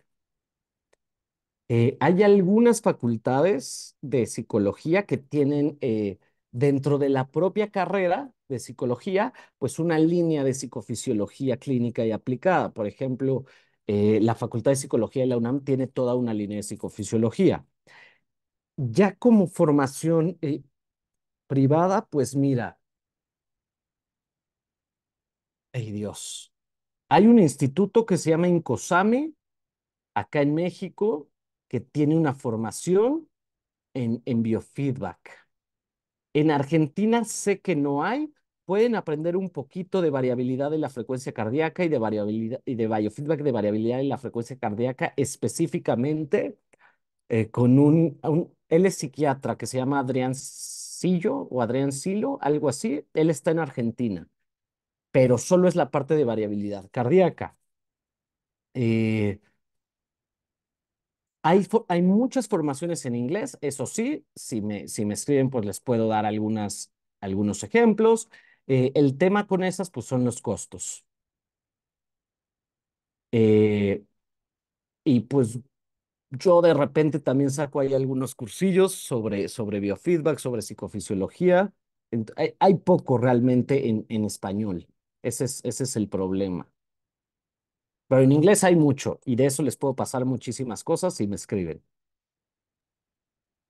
Eh, hay algunas facultades de psicología que tienen eh, dentro de la propia carrera de psicología, pues una línea de psicofisiología clínica y aplicada. Por ejemplo, la Facultad de Psicología de la UNAM tiene toda una línea de psicofisiología. Ya como formación eh, privada, pues mira, ay Dios, hay un instituto que se llama Incosame, acá en México, que tiene una formación en, en biofeedback. En Argentina sé que no hay, pueden aprender un poquito de variabilidad de la frecuencia cardíaca y de variabilidad y de biofeedback de variabilidad en la frecuencia cardíaca específicamente eh, con un, un, él es psiquiatra que se llama Adrián Sillo o Adrián Silo, algo así, él está en Argentina, pero solo es la parte de variabilidad cardíaca. Eh, hay, muchas formaciones en inglés, eso sí, si me, si me escriben, pues les puedo dar algunas, algunos ejemplos. Eh, el tema con esas, pues son los costos. y pues yo de repente también saco ahí algunos cursillos sobre, sobre biofeedback, sobre psicofisiología. Hay, poco realmente en, en español. Ese es, ese es el problema. Pero en inglés hay mucho y de eso les puedo pasar muchísimas cosas si me escriben.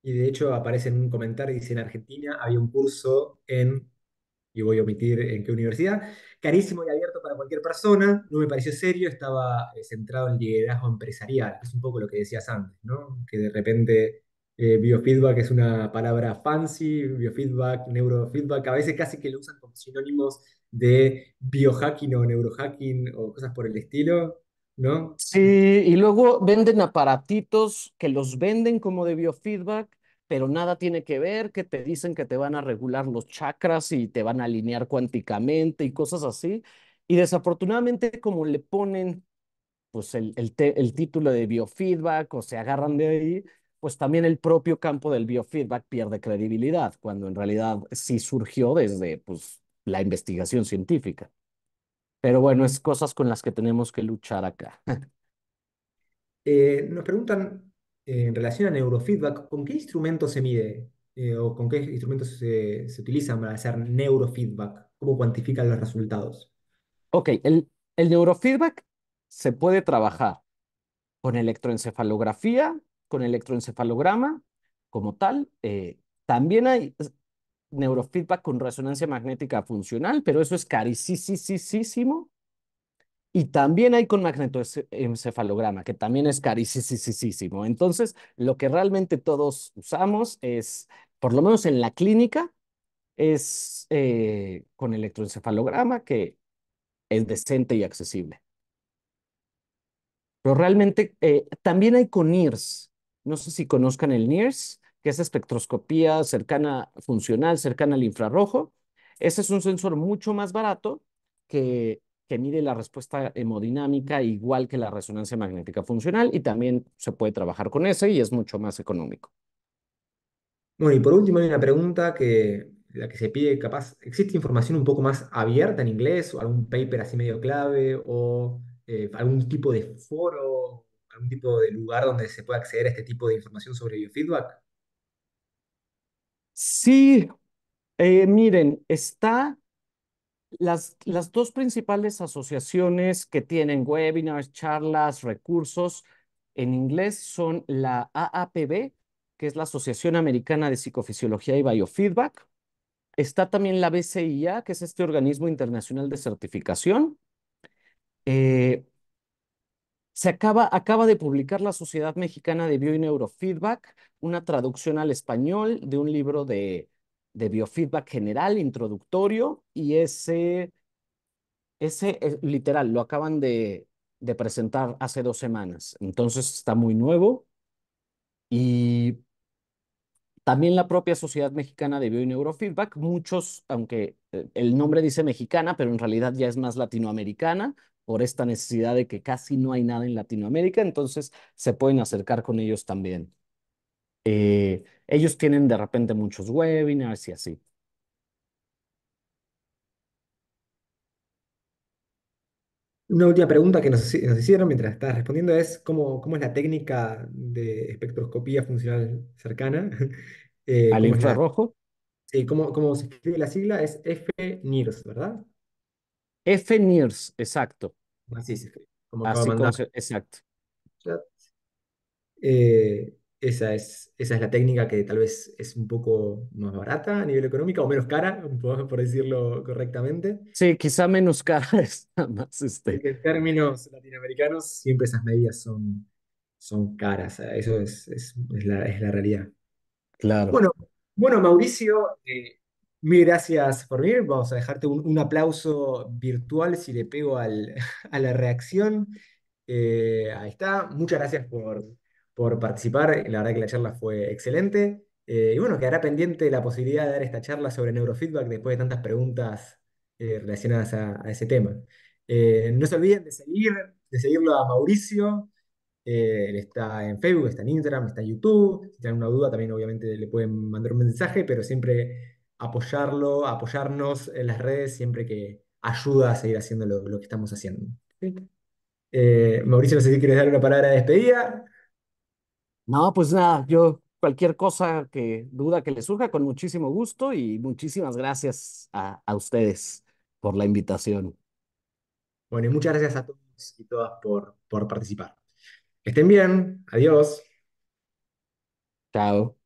Y de hecho aparece en un comentario, dice, en Argentina había un curso en, y voy a omitir en qué universidad, carísimo y cualquier persona, no me pareció serio, estaba eh, centrado en liderazgo empresarial, es un poco lo que decías antes, ¿no? Que de repente eh, biofeedback es una palabra fancy, biofeedback, neurofeedback, a veces casi que lo usan como sinónimos de biohacking o neurohacking o cosas por el estilo, ¿no? Sí, y luego venden aparatitos que los venden como de biofeedback, pero nada tiene que ver, que te dicen que te van a regular los chakras y te van a alinear cuánticamente y cosas así. Y desafortunadamente, como le ponen pues el, el, título de biofeedback o se agarran de ahí, pues también el propio campo del biofeedback pierde credibilidad, cuando en realidad sí surgió desde pues, la investigación científica. Pero bueno, es cosas con las que tenemos que luchar acá. [laughs] Eh, nos preguntan eh, en relación a neurofeedback, ¿con qué instrumento se mide eh, o con qué instrumentos se, se utilizan para hacer neurofeedback? ¿Cómo cuantifican los resultados? Ok, el, neurofeedback se puede trabajar con electroencefalografía, con electroencefalograma como tal. Eh, también hay neurofeedback con resonancia magnética funcional, pero eso es carísimo. Y también hay con magnetoencefalograma, que también es carísimo. Entonces, lo que realmente todos usamos es, por lo menos en la clínica, es eh, con electroencefalograma, que es decente y accesible. Pero realmente eh, también hay con NIRS. No sé si conozcan el NIRS, que es espectroscopía cercana, funcional, cercana al infrarrojo. Ese es un sensor mucho más barato que, que mide la respuesta hemodinámica igual que la resonancia magnética funcional y también se puede trabajar con ese y es mucho más económico. Bueno, y por último hay una pregunta que la que se pide, capaz, ¿existe información un poco más abierta en inglés o algún paper así medio clave o eh, algún tipo de foro, algún tipo de lugar donde se pueda acceder a este tipo de información sobre biofeedback? Sí, eh, miren, está las, las dos principales asociaciones que tienen webinars, charlas, recursos en inglés son la AAPB, que es la Asociación Americana de Psicofisiología y Biofeedback, Está también la BCIA, que es este organismo internacional de certificación. Eh, se acaba, acaba de publicar la Sociedad Mexicana de Bio y Neurofeedback, una traducción al español de un libro de, de biofeedback general, introductorio, y ese, ese literal, lo acaban de, de presentar hace dos semanas. Entonces está muy nuevo. Y también la propia Sociedad Mexicana de Bio y Neurofeedback, muchos, aunque eh, el nombre dice mexicana, pero en realidad ya es más latinoamericana, por esta necesidad de que casi no hay nada en Latinoamérica, entonces se pueden acercar con ellos también. Eh, ellos tienen de repente muchos webinars y así. Una última pregunta que nos, hicieron mientras estabas respondiendo es ¿cómo, cómo es la técnica de espectroscopía funcional cercana? [laughs] Eh, ¿Al infrarrojo? Sí, ¿cómo, cómo se escribe la sigla? Es FNIRS, ¿verdad? FNIRS, exacto. Así se escribe. exacto. Esa es, esa es la técnica que tal vez es un poco más barata a nivel económico o menos cara, [laughs] por, decirlo correctamente. Sí, quizá menos cara [laughs] Este. En términos latinoamericanos, siempre esas medidas son, son caras. Eso es, es, la, realidad. Claro. Bueno, Mauricio, eh, mil gracias por venir. Vamos a dejarte un, aplauso virtual si le pego al, [laughs] a la reacción. Eh, ahí está. Muchas gracias por por participar. La verdad que la charla fue excelente. Eh, y bueno, quedará pendiente la posibilidad de dar esta charla sobre neurofeedback después de tantas preguntas eh, relacionadas a, ese tema. Eh, no se olviden de, seguir, de seguirlo a Mauricio. él está en Facebook, está en Instagram, está en YouTube. Si tienen una duda, también obviamente le pueden mandar un mensaje, pero siempre apoyarlo, apoyarnos en las redes, siempre que ayuda a seguir haciendo lo, que estamos haciendo. Mauricio, no sé si quieres dar una palabra de despedida. No, pues nada, yo cualquier cosa que duda que le surja, con muchísimo gusto y muchísimas gracias a, ustedes por la invitación. Bueno, y muchas gracias a todos y todas por, por participar. estén bien, adiós. Chao.